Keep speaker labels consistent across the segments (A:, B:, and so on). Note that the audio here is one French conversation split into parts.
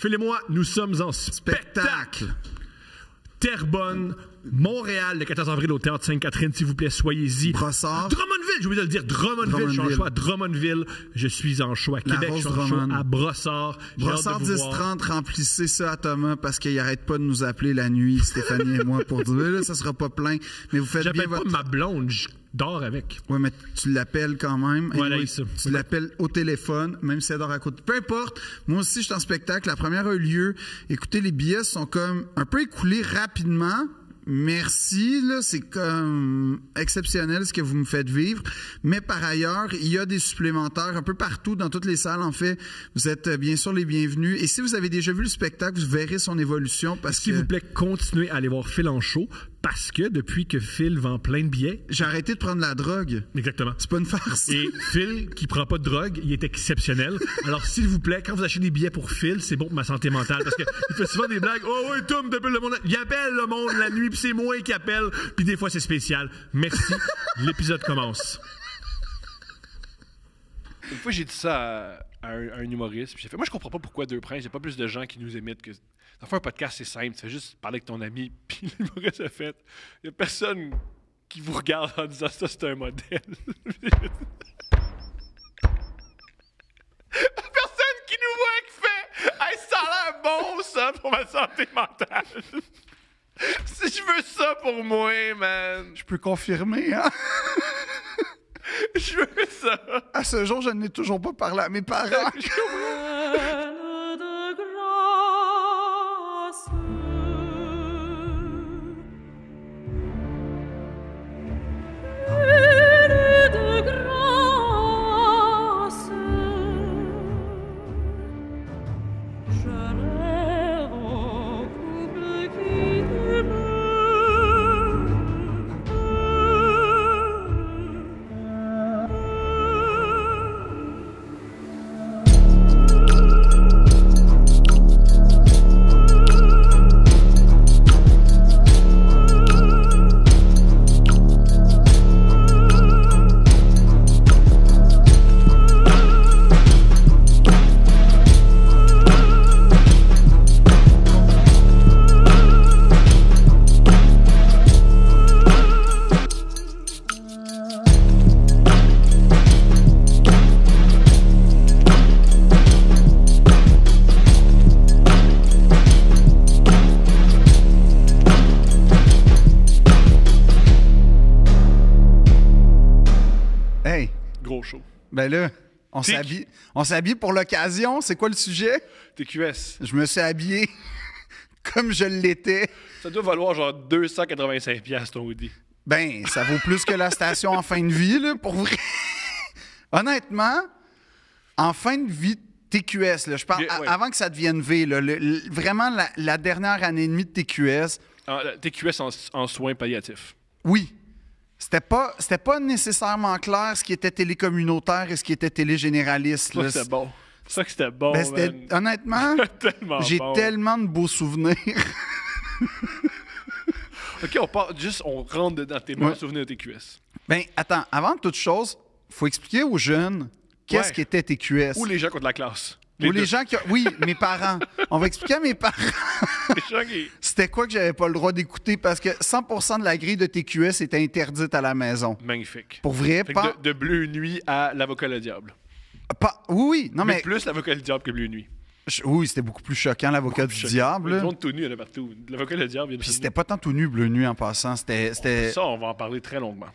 A: faites et moi, nous sommes en spectacle. spectacle. Terrebonne, Montréal, le 14 avril au Théâtre Sainte-Catherine, s'il vous plaît, soyez-y. Brossard. Drummondville, j'ai oublié de le dire. Drummondville, je suis en choix à Drummondville. Je suis en choix à Québec, je suis en choix à Brossard. Brossard 10-30,
B: remplissez ça à Thomas parce qu'il n'arrête pas de nous appeler la nuit, Stéphanie et moi, pour dire là, ça sera pas plein. Mais vous faites bien pas ma blonde, je dors avec. Oui, mais tu l'appelles quand même. Tu l'appelles au téléphone, même si elle dort à côté. Peu importe. Moi aussi, je suis en spectacle. La première a eu lieu. Écoutez, les billets sont comme un peu écoulés rapidement merci, c'est comme exceptionnel ce que vous me faites vivre. Mais par ailleurs, il y a des supplémentaires un peu partout dans toutes les salles. En fait, vous êtes euh, bien sûr les bienvenus. Et si vous avez déjà vu le spectacle, vous verrez son évolution. Parce S'il vous plaît, continuez à aller voir Phil en show parce que depuis que Phil vend plein de billets. J'ai arrêté de prendre la drogue.
A: Exactement. C'est pas une farce. Et Phil, qui prend pas de drogue, il est exceptionnel. Alors, s'il vous plaît, quand vous achetez des billets pour Phil, c'est bon pour ma santé mentale. Parce qu'il fait souvent des blagues. Oh oui, Tom, t'appelles le monde. Il appelle le monde la nuit c'est moi qui appelle, puis des fois c'est spécial. Merci. L'épisode commence. Une fois, j'ai dit ça à, un, humoriste, puis j'ai fait Moi, je comprends pas pourquoi Deux Princes, il n'y a pas plus de gens qui nous émettent que. faire un podcast, c'est simple, tu fais juste parler avec ton ami, puis l'humoriste a fait Il n'y a personne qui vous regarde en disant Ça, c'est un modèle.
B: personne qui nous voit qui fait ça
A: a l'air bon, ça, pour ma santé mentale. si je veux ça pour moi, man.
B: Je peux confirmer, hein? je veux ça. À ce jour, je n'ai toujours pas parlé à mes parents. Ben là, on s'habille, on s'habille pour l'occasion. C'est quoi le sujet? TQS. Je me suis habillé comme je l'étais.
A: Ça doit valoir genre 285
B: pièces ton hoodie. Ben, ça vaut plus que la station en fin de vie, là, pour vrai. Honnêtement, en fin de vie TQS, je parle, avant que ça devienne V, vraiment la, dernière année et demie de TQS.
A: Ah, TQS en soins palliatifs.
B: Oui, c'était pas, pas nécessairement clair ce qui était télécommunautaire et ce qui était télégénéraliste. c'était
A: bon. C'est ça que c'était bon. Ben,
B: honnêtement, j'ai tellement de beaux souvenirs.
A: OK, on juste, on rentre dans tes beaux souvenirs de TQS.
B: Ben, attends, avant toute chose, faut expliquer aux jeunes qu'est-ce ouais. qu'était TQS. Ou les
A: gens contre de la classe gens
B: Oui, mes parents. On va expliquer à mes parents. C'était quoi que j'avais pas le droit d'écouter parce que 100 de la grille de TQS était interdite à la maison.
A: Magnifique. Pour vrai, pas... de, Bleu Nuit à L'Avocat le Diable.
B: Pas... Oui, oui. Non, mais,
A: plus L'Avocat le Diable que Bleu Nuit.
B: Oui, c'était beaucoup plus choquant, l'avocat du diable. tout
A: partout. L'avocat diable, Puis c'était
B: pas tant tout nu, bleu nuit, en passant. C'était, Ça,
A: on va en parler très longuement.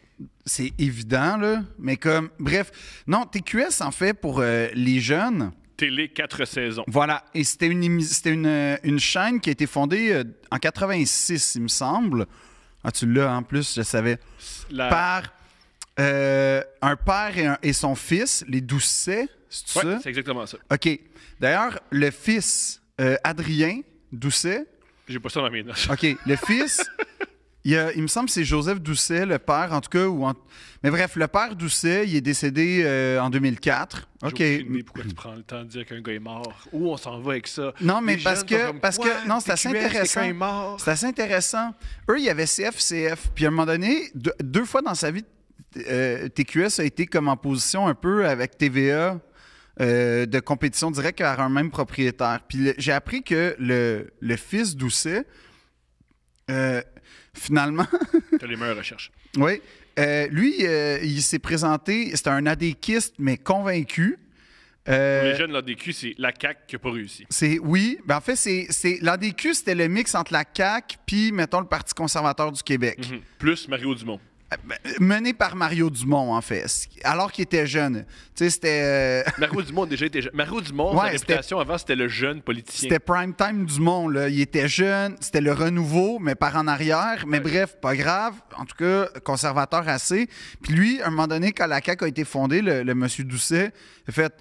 B: C'est évident, là. Mais comme, bref. Non, TQS, en fait, pour euh, les jeunes,
A: télé 4 saisons.
B: Voilà. Et c'était une, c'était euh, une, chaîne qui a été fondée euh, en 86, il me semble. Ah, tu l'as en plus, je savais. Par euh, un père et, son fils, les Doucet, c'est ouais, ça? c'est exactement ça. OK. D'ailleurs, le fils, Adrien Doucet.
A: J'ai pas ça dans mes notes. OK.
B: Le fils Il, me semble que c'est Joseph Doucet, le père, en tout cas. Ou Mais bref, le père Doucet, il est décédé euh, en 2004. OK.
A: pourquoi tu prends le temps de dire qu'un gars est mort? Où on s'en va avec ça? Non, mais parce que, parce que non, c'est assez intéressant.
B: C'est assez intéressant. Eux, il y avait CF, CF. Puis à un moment donné, deux, fois dans sa vie, euh, TQS a été comme en position un peu avec TVA. Euh, de compétition directe à un même propriétaire. Puis j'ai appris que le, le fils Doucet euh, finalement.
A: as les meilleures recherches.
B: Oui. Euh, lui, euh, il s'est présenté, c'était un adéquiste, mais convaincu. Euh, Pour les
A: jeunes, l'ADQ, c'est la CAQ qui n'a pas réussi.
B: C'est, oui. Ben, en fait, c'est, l'ADQ, c'était le mix entre la CAQ puis, mettons, le Parti conservateur du Québec.
A: Mhm. Plus Mario Dumont
B: mené par Mario Dumont, en fait, alors qu'il était jeune. Tu c'était. Euh,
A: Mario Dumont déjà été jeune. Mario Dumont, sa réputation avant, c'était le jeune politicien. C'était
B: prime time Dumont, là. Il était jeune, c'était le renouveau, mais par en arrière. Mais bref, pas grave. En tout cas, conservateur assez. Puis lui, à un moment donné, quand la CAQ a été fondée, le, monsieur Doucet a fait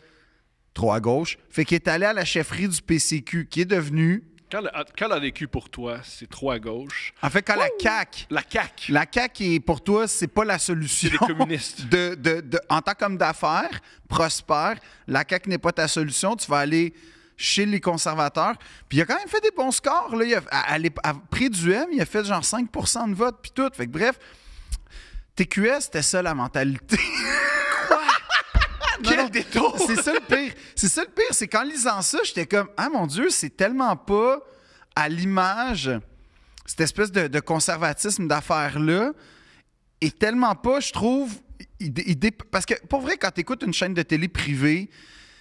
B: trop à gauche. Fait qu'il est allé à la chefferie du PCQ, qui est devenu
A: ah, quand la, quand pour toi, c'est trop à gauche.
B: En fait, quand la CAQ. La CAQ. La CAQ, est, pour toi, c'est pas la solution. C'est communistes. en tant qu'homme d'affaires, prospère, la CAQ n'est pas ta solution. Tu vas aller chez les conservateurs. Puis il a quand même fait des bons scores. Là. Il a, à, du M, il a fait genre 5 de vote, puis tout. Fait que bref, TQS, c'était ça la mentalité. Quel C'est ça le pire. C'est ça le pire, c'est qu'en lisant ça, j'étais comme, ah mon Dieu, c'est tellement pas à l'image, cette espèce de, conservatisme d'affaires-là, et tellement pas, je trouve, parce que pour vrai, quand tu écoutes une chaîne de télé privée,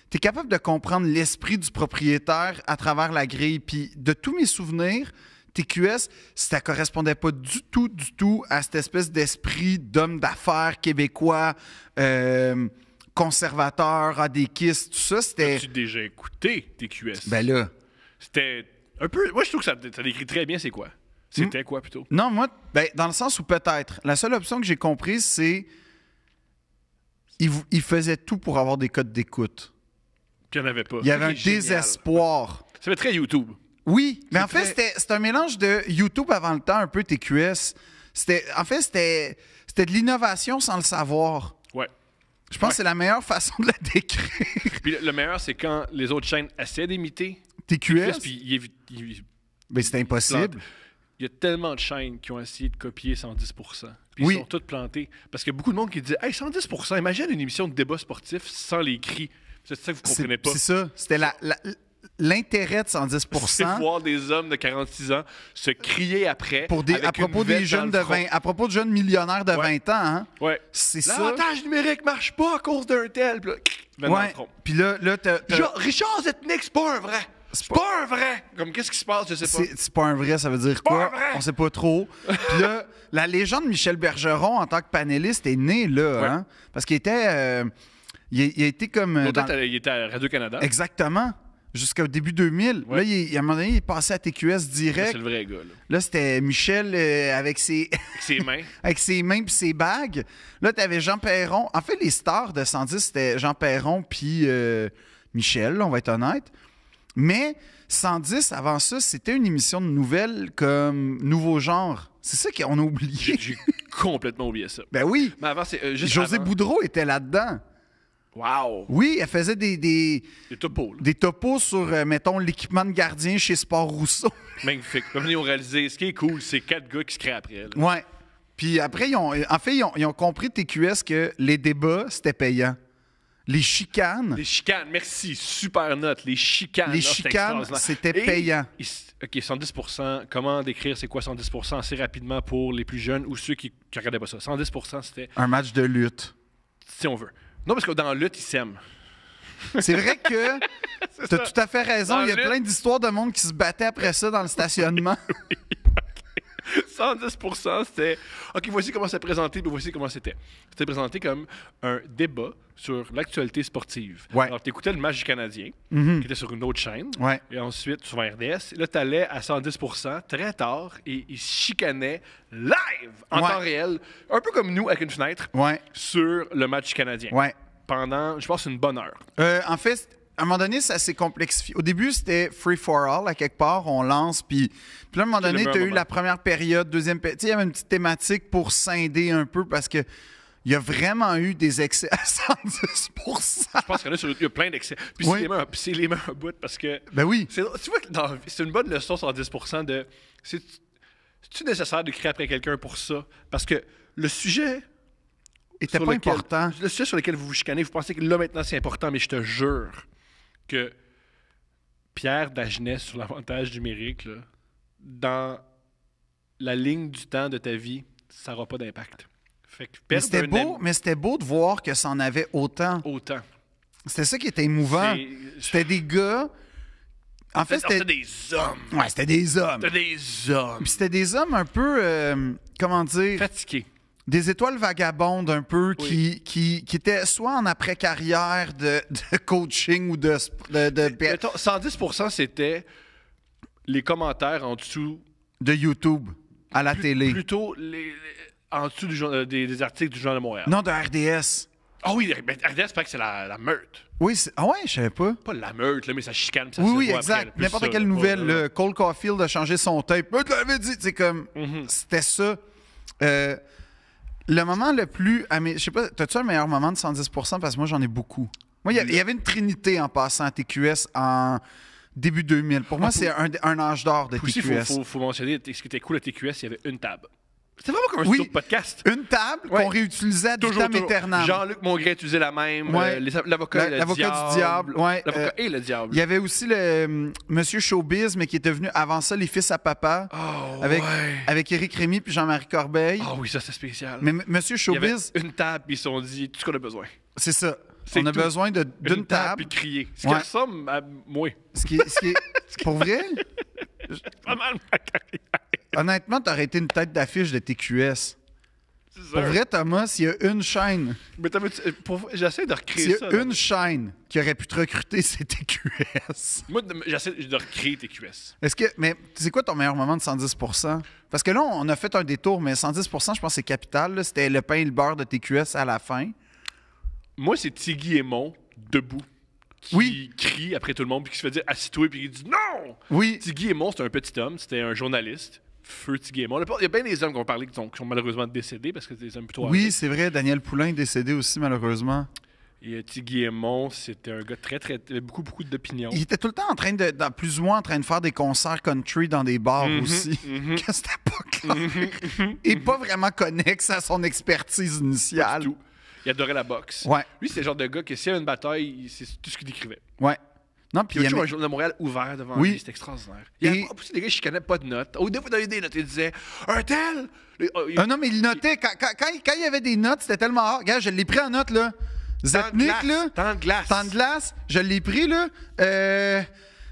B: tu es capable de comprendre l'esprit du propriétaire à travers la grille. Puis de tous mes souvenirs, TQS, ça correspondait pas du tout, du tout à cette espèce d'esprit d'homme d'affaires québécois. Euh, conservateur, adéquiste, tout ça, c'était... As-tu déjà écouté TQS? Ben là...
A: C'était un peu... Moi, je trouve que ça, décrit très bien c'est quoi. C'était hmm. quoi, plutôt?
B: Non, moi, ben, dans le sens où peut-être. La seule option que j'ai comprise, c'est... Il, faisait tout pour avoir des codes d'écoute. Puis il n'y en avait pas. Il y avait un désespoir. Ça fait très YouTube. Oui, mais en fait, c'est c'était un mélange de YouTube avant le temps, un peu TQS. En fait, c'était de l'innovation sans le savoir. Ouais. Je pense que c'est la meilleure façon de la
A: décrire. Puis le meilleur, c'est quand les autres chaînes essaient d'imiter TQS. puis
B: mais c'est impossible.
A: Il y a tellement de chaînes qui ont essayé de copier 110 Puis oui. ils sont toutes plantées. Parce qu'il y a beaucoup de monde qui dit Hey, 110 imagine une émission de débat sportif sans les cris. C'est ça que vous comprenez pas. C'est ça.
B: C'était la, l'intérêt de 110 C'est voir
A: des hommes de 46 ans se crier après. à propos des jeunes de 20, à
B: propos de jeunes millionnaires de 20 ans, hein, c'est ça. L'avantage numérique marche pas à cause d'un tel. bloc ouais. Puis là, là Richard Zetnik, c'est pas un vrai. C'est pas... un vrai! Comme qu'est-ce qui se passe, je sais pas. C'est pas un vrai, ça veut dire quoi? Pas un On sait pas trop. Puis là, la légende Michel Bergeron en tant que panéliste est née là, hein? Parce qu'il était. Euh, il, a été comme. Euh, dans... il
A: était à Radio-Canada.
B: Exactement jusqu'au début 2000. Là, il, à un moment donné, il est passé à TQS direct. C'est le vrai gars. Là, c'était Michel euh, avec ses... ses mains. avec ses mains puis ses bagues. Là, t'avais Jean Perron. En fait, les stars de 110, c'était Jean Perron puis euh, Michel, on va être honnête. Mais 110, avant ça, c'était une émission de nouvelles comme Nouveau Genre. C'est ça qu'on a oublié. J'ai complètement oublié ça. Ben oui.
A: Mais avant, c'est euh, José
B: Boudreau était là-dedans. Wow! Oui, elle faisait des. Des, topos. Des topos sur, euh, mettons, l'équipement de gardien chez Sport Rousseau.
A: Magnifique. Comme ils ont réalisé, ce qui est cool, c'est quatre gars qui se créent après. elle.
B: Ouais. Puis après, ils ont, en fait, ils ont, compris, TQS, que les débats, c'était payant. Les chicanes, Les
A: chicanes, merci, super note. Les chicanes. les chicanes, c'était payant. OK, 110 Comment décrire c'est quoi 110 assez rapidement pour les plus jeunes ou ceux qui ne regardaient pas ça? 110 c'était
B: Un match de lutte. si
A: on veut. Non, parce que dans le lutte, ils s'aiment.
B: C'est vrai que t'as tout à fait raison. Il y a plein d'histoires de monde qui se battaient après ça dans le stationnement.
A: 110 c'était OK, voici comment c'est présenté, puis voici comment c'était. C'était présenté comme un débat sur l'actualité sportive. Alors, tu écoutais le match Canadien, mm-hmm. qui était sur une autre chaîne, et ensuite sur RDS. là, tu allais à 110 très tard, et ils chicanaient live, en temps réel, un peu comme nous, avec une fenêtre, sur le match canadien. Canadien. Pendant,
B: je pense, une bonne heure. Euh, en fait, à un moment donné, ça s'est complexifié. Au début, c'était free for all, à quelque part, on lance, puis, puis à un moment donné, tu as eu la première période, deuxième période. Il y avait une petite thématique pour scinder un peu parce que. Il y a vraiment eu des excès à 110 Je
A: pense qu'il y en a plein d'excès. Puis c'est les mains à bout parce que. Ben oui. Tu vois que c'est une bonne leçon, 110 de. C'est-tu nécessaire de crier après quelqu'un pour ça? Parce que le sujet. Était pas important. Le sujet sur lequel vous vous chicanez, vous pensez que là maintenant c'est important, mais je te jure que Pierre Dagenet sur l'avantage numérique, dans la ligne du temps de ta vie, ça n'aura pas d'impact. mais c'était beau,
B: mais c'était beau de voir que ça en avait autant. Autant. C'était ça qui était émouvant. C'était des gars.
A: En, fait, c'était des
B: hommes. Ouais, c'était des hommes. C'était des hommes. Puis c'était des hommes un peu, euh, comment dire. Fatigués des étoiles vagabondes un peu qui, qui, qui, étaient soit en après-carrière de, coaching ou de... de, 110 c'était les commentaires en dessous... De YouTube, à la télé. Plutôt
A: en dessous euh, des, articles du Journal de Montréal. Non, de
B: RDS.
A: Ah oui, RDS, c'est que c'est la, la, meute. Oui,
B: ah ouais, je savais pas.
A: Pas la meute, mais ça chicane. Ça oui, oui, exact. N'importe quelle nouvelle,
B: Cole Caulfield a changé son tape. Tu l'avais dit, c'est comme. Mhm. C'était ça. Euh, le moment le plus. Je sais pas, t'as-tu un meilleur moment de 110 Parce que moi, j'en ai beaucoup. Moi, il y, avait une trinité en passant à TQS en début 2000. Pour moi, ah, c'est un, âge d'or de TQS. Il faut,
A: faut, mentionner, ce qui était cool à TQS, il y avait une table. C'est vraiment comme un de podcast. Une
B: table qu'on réutilisait du temps éternel. Jean-Luc
A: Mongret utilisait la même. Euh, l'avocat du diable. Ouais. L'avocat euh, et le diable. Il y
B: avait aussi le hum, Monsieur Showbiz, mais qui était venu avant ça les fils à papa. Ah, avec, avec Éric Rémy puis Jean-Marie Corbeil. Ah
A: oui, ça c'est spécial.
B: Mais Monsieur Showbiz.
A: Il y avait une table, puis ils se sont dit tout ce qu'on a besoin.
B: C'est ça. On a besoin d'une table. table. Puis crier. Ce qui ressemble à moi. Ce qui, ce qui est, pour vrai, pas mal ma honnêtement, t'aurais été une tête d'affiche de TQS. Pour vrai, Thomas, s'il y a une chaîne.
A: Mais j'essaie de recréer s'il y a une
B: chaîne qui aurait pu te recruter, c'est TQS.
A: Moi, j'essaie de recréer TQS.
B: Est-ce que. Mais c'est quoi ton meilleur moment de 110 Parce que là, on a fait un détour, mais 110 je pense c'est capital. C'était le pain et le beurre de TQS à la fin.
A: Moi, c'est Tiggy et Mon, debout, qui crie après tout le monde, puis qui se fait dire assis puis qui dit non! Oui. Tiggy et Mon, c'était un petit homme, c'était un journaliste feu Il y a bien des hommes qui ont parlé qui sont, malheureusement décédés parce que c'est des hommes plutôt. Oui,
B: c'est vrai. Daniel Poulain est décédé aussi, malheureusement.
A: Et Tiguémon, c'était un gars très, très, avait beaucoup, beaucoup d'opinions. Il
B: était tout le temps en train de, plus ou moins en train de faire des concerts country dans des bars mhm, aussi, mm -hmm. pas mhm, mhm, et pas vraiment connexe à son expertise initiale. Il adorait la boxe. Ouais. Lui, c'est le genre de gars que s'il y
A: avait une bataille, c'est tout ce qu'il décrivait.
B: Ouais. Non, puis il y a toujours un journal
A: de Montréal ouvert devant oui. lui, c'est extraordinaire.
B: Il y a des gars qui ne pas de notes. Au début, il y des notes, il disait un tel. Oh, ah non, mais il notait. Quand, il y avait des notes, c'était tellement rare. Regarde, je l'ai pris en note, là. Zetnik, là. Tant de glace. Tant de glace. Je l'ai pris, là. Euh.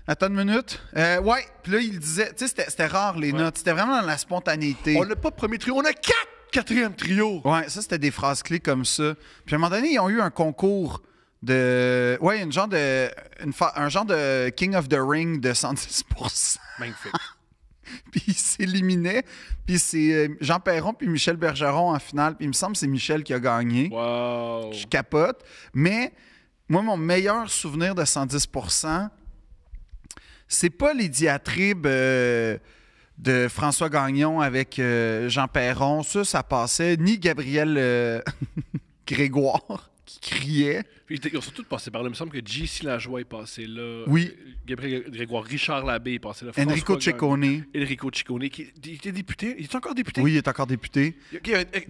B: Attends une minute. Euh, ouais, puis là, il disait, tu sais, c'était rare les notes. C'était vraiment dans la spontanéité. On n'a pas premier trio, on a quatre quatrième trio. Ouais, ça, c'était des phrases clés comme ça. Puis à un moment donné, ils ont eu un concours de. Ouais, une de, une un genre de King of the Ring de 110 puis il s'éliminait. Puis c'est euh, Jean Perron puis Michel Bergeron en finale. Puis il me semble que c'est Michel qui a gagné. Wow. Je capote. Mais moi, mon meilleur souvenir de 110 c'est pas les diatribes euh, de François Gagnon avec euh, Jean Perron. Ça, ça passait. Ni Gabriel Grégoire qui criaient.
A: ils ont surtout passé par là. Il me semble que J.C. Lajoie est passé là. Oui. Euh, Gabriel Grégoire, Richard Labbé est passé là. Enrico Ciccone. Enrico Ciccone, il était député. Il est encore
B: député? Oui, il est encore député.
A: tu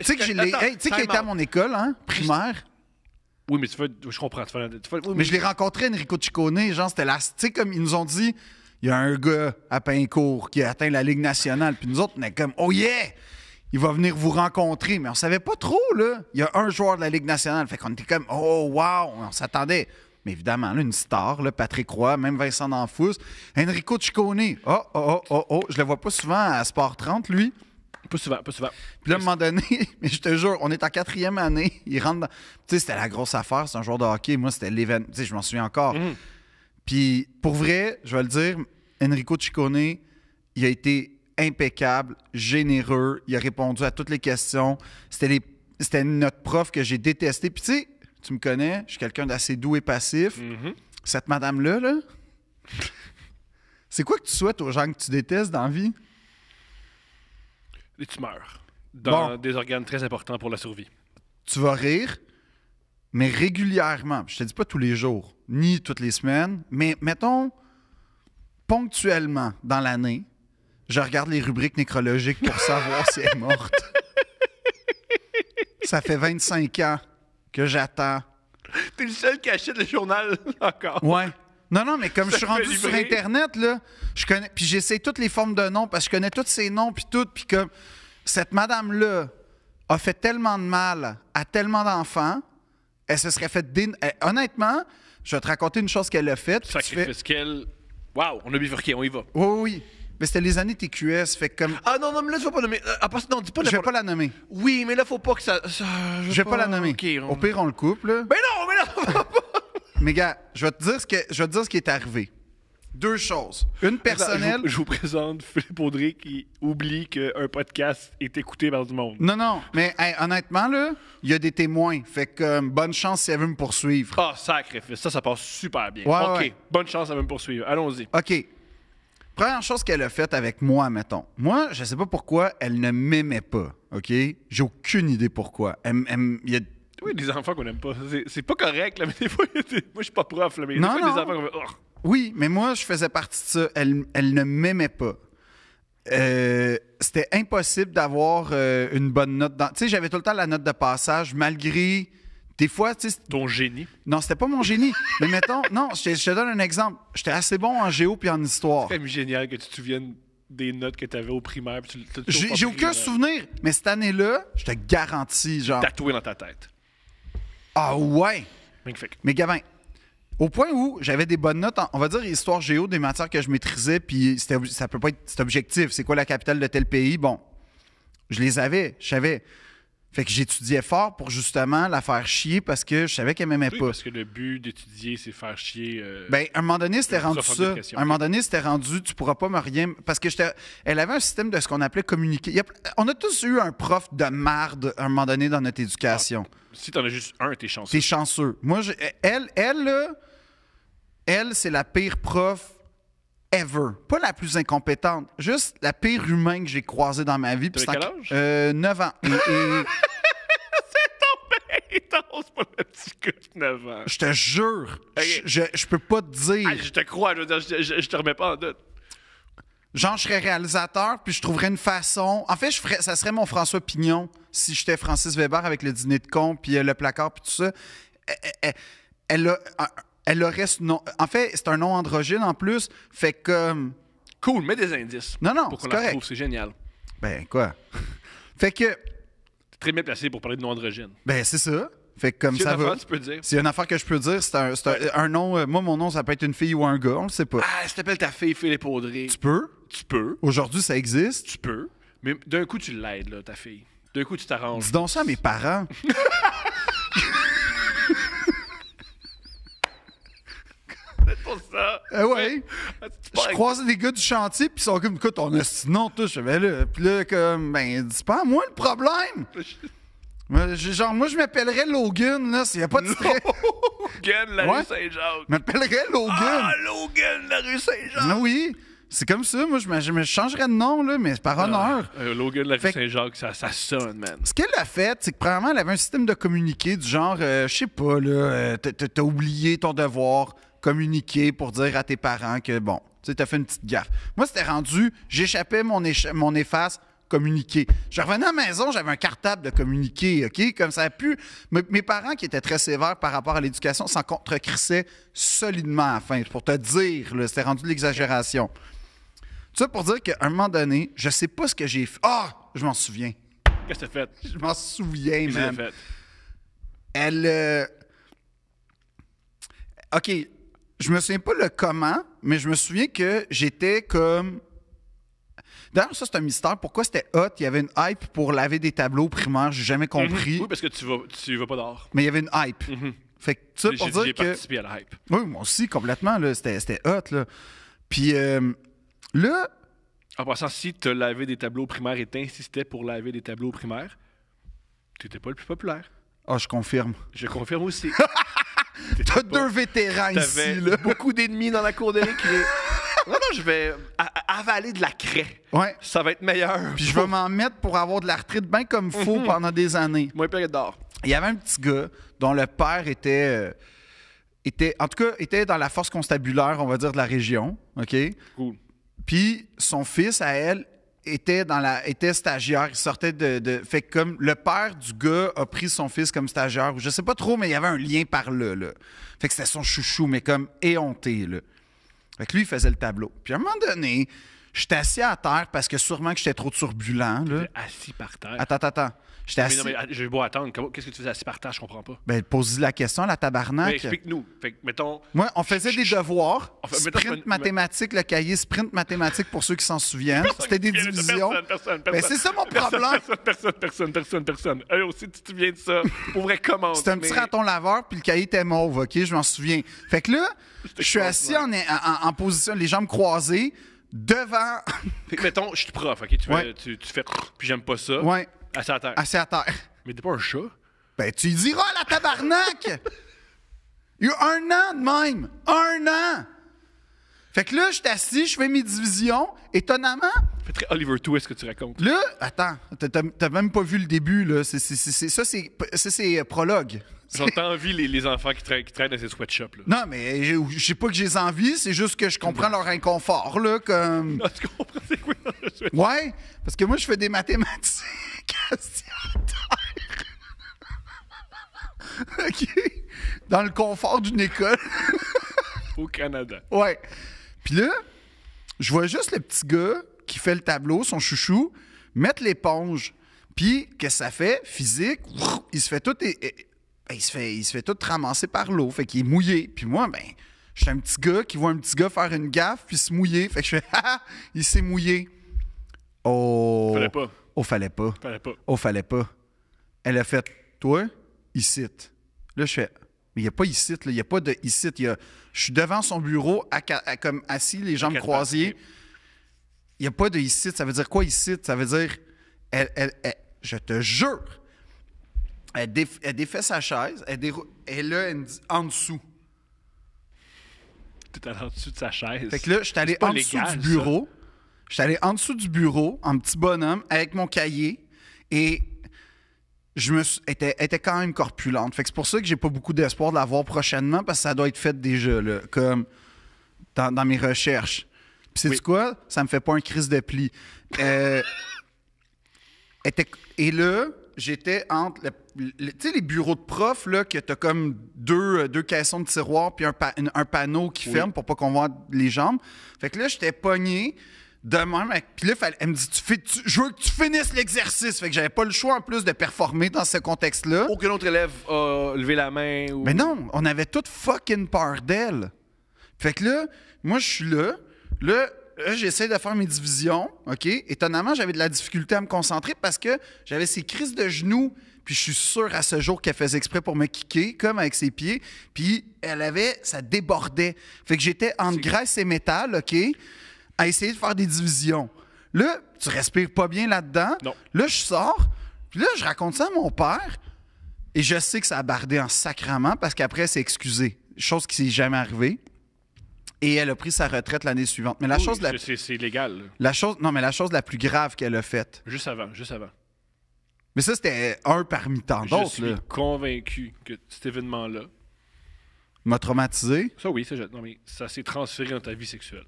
A: sais qu'il était à mon école, hein, primaire? Oui, mais tu fais, je comprends. mais, je l'ai
B: rencontré, Enrico Ciccone, genre, c'était là. Tu sais, comme ils nous ont dit, il y a un gars à Pincourt qui a atteint la Ligue nationale. Puis nous autres, on est comme, oh yeah! il va venir vous rencontrer. Mais on ne savait pas trop, là. Il y a un joueur de la Ligue nationale. Fait qu'on était comme, oh, wow, on s'attendait. Mais évidemment, là, une star, là, Patrick Roy, même Vincent D'Anfous, Enrico Ciccone. Oh, oh, oh, oh, oh, je le vois pas souvent à Sport 30, lui. Pas souvent, pas souvent. Puis là, à un moment donné, mais je te jure, on est en quatrième année. Il rentre Tu sais, c'était la grosse affaire, c'est un joueur de hockey. Moi, c'était l'événement. Tu sais, je m'en souviens encore. Mm. Puis pour vrai, je vais le dire, Enrico Ciccone, il a été impeccable, généreux. Il a répondu à toutes les questions. C'était notre prof que j'ai détesté. Puis tu sais, tu me connais, je suis quelqu'un d'assez doux et passif. Mhm. Cette madame-là, c'est quoi que tu souhaites aux gens que tu détestes dans la vie? Les tumeurs. Dans
A: des organes très importants pour la survie.
B: Tu vas rire, mais régulièrement. Je te dis pas tous les jours, ni toutes les semaines, mais mettons ponctuellement dans l'année, je regarde les rubriques nécrologiques pour savoir si elle est morte. Ça fait 25 ans que j'attends. T'es le seul qui achète le journal encore. Ouais. Non, non, mais comme je suis rendu sur Internet, là, je connais. Puis j'essaie toutes les formes de noms parce que je connais tous ces noms, puis tout. Puis comme cette madame-là a fait tellement de mal à tellement d'enfants, elle se serait fait. Dé... Eh, honnêtement, je vais te raconter une chose qu'elle a faite. Sacrifice
A: qu'elle. Waouh, on a bifurqué, on y va.
B: Oui, oui. Mais c'était les années TQS, fait comme. Ah non, non, mais là, tu vas pas nommer. Ah, euh, parce... non, dis pas Je vais pas la nommer. Oui, mais là, faut pas que ça. je vais, pas... la nommer. on... Au pire, on le coupe, là. Mais non, mais là, on va pas. mais gars, je vais te dire ce, que... je vais te dire ce qui est arrivé. Deux choses. Une personnelle. je, vous, présente Philippe Audrey qui oublie qu'un podcast est écouté par du monde. Non, non, mais honnêtement, là, il y a des témoins. Fait que euh, bonne chance si elle veut me poursuivre. Ah,
A: sacré fils, Ça, ça passe super bien. OK. Bonne chance si elle veut me poursuivre. Allons-y.
B: OK. Première chose qu'elle a faite avec moi, mettons. Moi, je sais pas pourquoi elle ne m'aimait pas, OK? J'ai aucune idée pourquoi. Elle, il y a...
A: Oui, des enfants qu'on n'aime pas. C'est pas correct, mais des fois, moi, je suis pas prof, non, non. Oh!
B: Oui, mais moi, je faisais partie de ça. Elle, elle ne m'aimait pas. Euh, c'était impossible d'avoir euh, une bonne note. Dans... Tu sais, j'avais tout le temps la note de passage, malgré des fois, tu sais. Ton génie. Non, c'était pas mon génie. mais mettons, non, je te, donne un exemple. J'étais assez bon en géo puis en histoire.
A: C'est génial que tu te souviennes des notes que tu avais au primaire. J'ai aucun euh,
B: souvenir, mais cette année-là, je te garantis, genre. Tatoué dans ta tête. Ah ouais! Magnifique. Mais Gavin, au point où j'avais des bonnes notes, on va dire histoire géo, des matières que je maîtrisais, puis ça peut pas être objectif. C'est quoi la capitale de tel pays? Bon, je les avais, je savais. Fait que j'étudiais fort pour justement la faire chier parce que je savais qu'elle m'aimait pas. Parce que le but
A: d'étudier, c'est faire chier. Euh, ben, à un moment donné, c'était rendu ça. À un moment
B: donné, c'était rendu, tu pourras pas me rien. Parce que elle avait un système de ce qu'on appelait communiquer. On a tous eu un prof de marde à un moment donné dans notre éducation. Ah,
A: si t'en as juste un, t'es chanceux.
B: T'es chanceux. Moi, elle, elle, là, elle, c'est la pire prof ever. Pas la plus incompétente, juste la pire humaine que j'ai croisée dans ma vie. quel âge? 9 euh, ans. Je te jure, je, je, peux pas te dire. je
A: te crois, je, te remets pas en doute.
B: Genre, je serais réalisateur, puis je trouverais une façon. En fait, je ferais, ça serait mon François Pignon si j'étais Francis Weber avec le dîner de con, puis euh, le placard, puis tout ça. Elle, eh, eh, eh, elle, a, aurait ce nom. En fait, c'est un nom androgyne en plus. Fait que. Euh, cool, mets des indices. Non, non, pour c'est génial. Ben, quoi? fait que. T'es
A: très bien placé pour parler de nom androgyne.
B: Ben, c'est ça. Fait que comme ça va. C'est une affaire que je peux dire. C'est un, nom. Euh, moi, mon nom, ça peut être une fille ou un gars, on le sait pas. Ah,
A: ça t'appelle ta fille Philippe Audrey. Tu
B: peux. Tu peux. Aujourd'hui, ça existe. Tu
A: peux. Mais d'un coup, tu l'aides, là, ta fille. D'un coup, tu
B: t'arranges. Dis donc ça à mes parents.
A: ça. Eh ouais. Ah,
B: je croise les gars du chantier, puis ils sont comme, écoute, on a ce nom, tout. Je vais là. Puis là, comme, ben, c'est pas à moi le problème. Moi, genre, moi, je m'appellerais Logan, là, s'il n'y a pas de Logan,
A: la rue Saint-Jacques. Je m'appellerais Logan. Ah, Logan, la rue
B: Saint-Jacques. Oui. C'est comme ça, moi, je me, changerais de nom, là, mais c'est par ah, honneur.
A: Euh, Logan de la rue Saint-Jacques, ça, ça, sonne, man. Ce
B: qu'elle a fait, c'est que premièrement, elle avait un système de communiquer du genre, euh, je sais pas, là, euh, t'as oublié ton devoir, communiquer pour dire à tes parents que, bon, tu sais, t'as fait une petite gaffe. Moi, c'était rendu, j'échappais mon, mon efface, communiquer. Je revenais à la maison, j'avais un cartable de communiquer, OK? Comme ça a pu. mes parents, qui étaient très sévères par rapport à l'éducation, s'en contrecrissaient solidement enfin, pour te dire, c'était rendu de l'exagération. Tu ça pour dire qu'à un moment donné, je sais pas ce que j'ai fait. Ah! je m'en souviens. Qu'est-ce que t'as fait? Je m'en souviens, mais. Fait? Elle. Euh, OK. Je me souviens pas le comment, mais je me souviens que j'étais comme D'ailleurs, ça, c'est un mystère. Pourquoi c'était hot? Il y avait une hype pour laver des tableaux primaires, j'ai jamais mhm. compris.
A: Oui, parce que tu vas, tu vas pas dehors.
B: Mais il y avait une hype. Mhm. Fait que ça, pour dire que... à la hype. Oui, moi aussi, complètement. C'était hot. Là. Puis euh, là...
A: En passant, si tu lavais des tableaux primaires et t'insistais pour laver des tableaux primaires, tu n'étais pas le plus populaire.
B: Ah, je confirme.
A: Je confirme aussi. T'as deux
B: vétérans ici. Là. Beaucoup
A: d'ennemis dans la cour de récré non, non, je vais
B: avaler de la craie. Ouais. Ça va être meilleur. Puis je vais m'en mettre pour avoir de l'arthrite bien comme faux faut mhm. pendant des années. Moi, période d'or. Il y avait un petit gars dont le père était. Euh, était, en tout cas, était dans la force constabulaire, on va dire, de la région. OK? Cool. Puis son fils, à elle, était dans la était stagiaire, il sortait de, fait comme le père du gars a pris son fils comme stagiaire ou je sais pas trop mais il y avait un lien par là, là. Fait que c'était son chouchou mais comme éhonté là. Fait lui, il faisait le tableau. Puis à un moment donné, J'étais assis à terre parce que sûrement que j'étais trop turbulent. Là.
A: Assis par terre. Attends, attends,
B: attends. J'étais assis.
A: je vais beau attendre. Qu'est-ce que tu faisais assis par terre? Je comprends pas.
B: Ben, pose la question, la tabarnak. Mais explique-nous. Fait que, mettons. Moi, on faisait des devoirs. sprint mathématique, le cahier sprint mathématique, pour ceux qui s'en souviennent. C'était des divisions. Personne,
A: personne, ben, personne. c'est ça mon problème. Personne, personne, personne, personne. Eux aussi, tu te souviens de ça. Pour vrai, comment? C'était un petit raton
B: laveur, puis le cahier était mauve, OK? Je m'en souviens. Fait que là, je suis assis en, en position, les jambes croisées devant.
A: Fait que, mettons, je suis prof, ok? Tu, fais, tu, fais. Puis j'aime pas ça. Ouais, Assez à terre. Assez à
B: terre. Mais t'es pas un chat. Ben, tu y diras, la tabarnak! Il y a un an de même! Un an! Fait que là, je suis assis, je fais mes divisions. Étonnamment, Fait très Oliver Twist que tu racontes. là, attends, t'as- même pas vu le début, là. ça, c'est ça, c'est prologue. Ils
A: envie, les, enfants qui, qui traînent dans ces
B: sweatshops. Là. Non, mais je, sais pas que j'ai envie, c'est juste que je comprends leur inconfort. Là, comme... tu comprends c'est quoi Ouais, parce que moi, je fais des mathématiques. OK. Dans le confort d'une école. Au Canada. Ouais. Puis là, je vois juste le petit gars qui fait le tableau, son chouchou, mettre l'éponge. Puis, qu'est-ce que ça fait? Physique, il se fait tout ben, il, se fait, il se fait tout ramasser par l'eau. Fait qu'il est mouillé. Puis moi, ben, je suis un petit gars qui voit un petit gars faire une gaffe puis se mouiller. Fait que je fais ah, ah, il s'est mouillé. Oh. Fallait pas. Oh, fallait pas. Oh, fallait pas. Elle a fait Toi, ici. Là, je fais Mais il n'y a pas ici. Il a pas de ici. Je suis devant son bureau, comme assis, les jambes croisées. Il n'y a pas de ici. Ça veut dire quoi ici? Ça veut dire elle, elle, Je te jure elle, défait sa chaise, elle, est là, elle me dit en dessous. tu en dessous de sa chaise. Fait que là, je suis allé en dessous du bureau. Je suis allé en dessous du bureau, en petit bonhomme, avec mon cahier. Et je me était, quand même corpulente. Fait que c'est pour ça que j'ai pas beaucoup d'espoir de la voir prochainement, parce que ça doit être fait déjà, là, comme dans, mes recherches. Puis c'est quoi? Ça me fait pas un crise de plis. Euh, était, et là, j'étais entre, sais, les bureaux de profs, là, que t'as comme deux, euh, deux caissons de tiroirs puis un, panneau qui ferme pour pas qu'on voit les jambes. Fait que là, j'étais pogné de même. Puis là, elle me dit tu fais, Je veux que tu finisses l'exercice. Fait que j'avais pas le choix en plus de performer dans ce contexte-là. Aucun autre élève a levé la main. Mais non, on avait toute fucking peur d'elle. Fait que là, moi, je suis là. Là, Là, euh, j'essaie de faire mes divisions, OK? Étonnamment, j'avais de la difficulté à me concentrer parce que j'avais ces crises de genoux, puis je suis sûr à ce jour qu'elle faisait exprès pour me kicker, comme avec ses pieds, puis elle avait, ça débordait. Fait que j'étais entre graisse et métal, OK? À essayer de faire des divisions. Là, tu respires pas bien là-dedans. Là, je sors, puis là, je raconte ça à mon père, et je sais que ça a bardé en sacrament parce qu'après, c'est excusé. Chose qui s'est jamais arrivée et elle a pris sa retraite l'année suivante. Mais la chose la...
A: c'est légal.
B: La chose non mais la chose la plus grave qu'elle a faite.
A: Juste avant, juste avant.
B: Mais ça c'était un parmi tant d'autres. Je suis
A: convaincu que cet événement là
B: m'a traumatisé.
A: Ça oui, ça non mais ça s'est transféré dans ta vie sexuelle.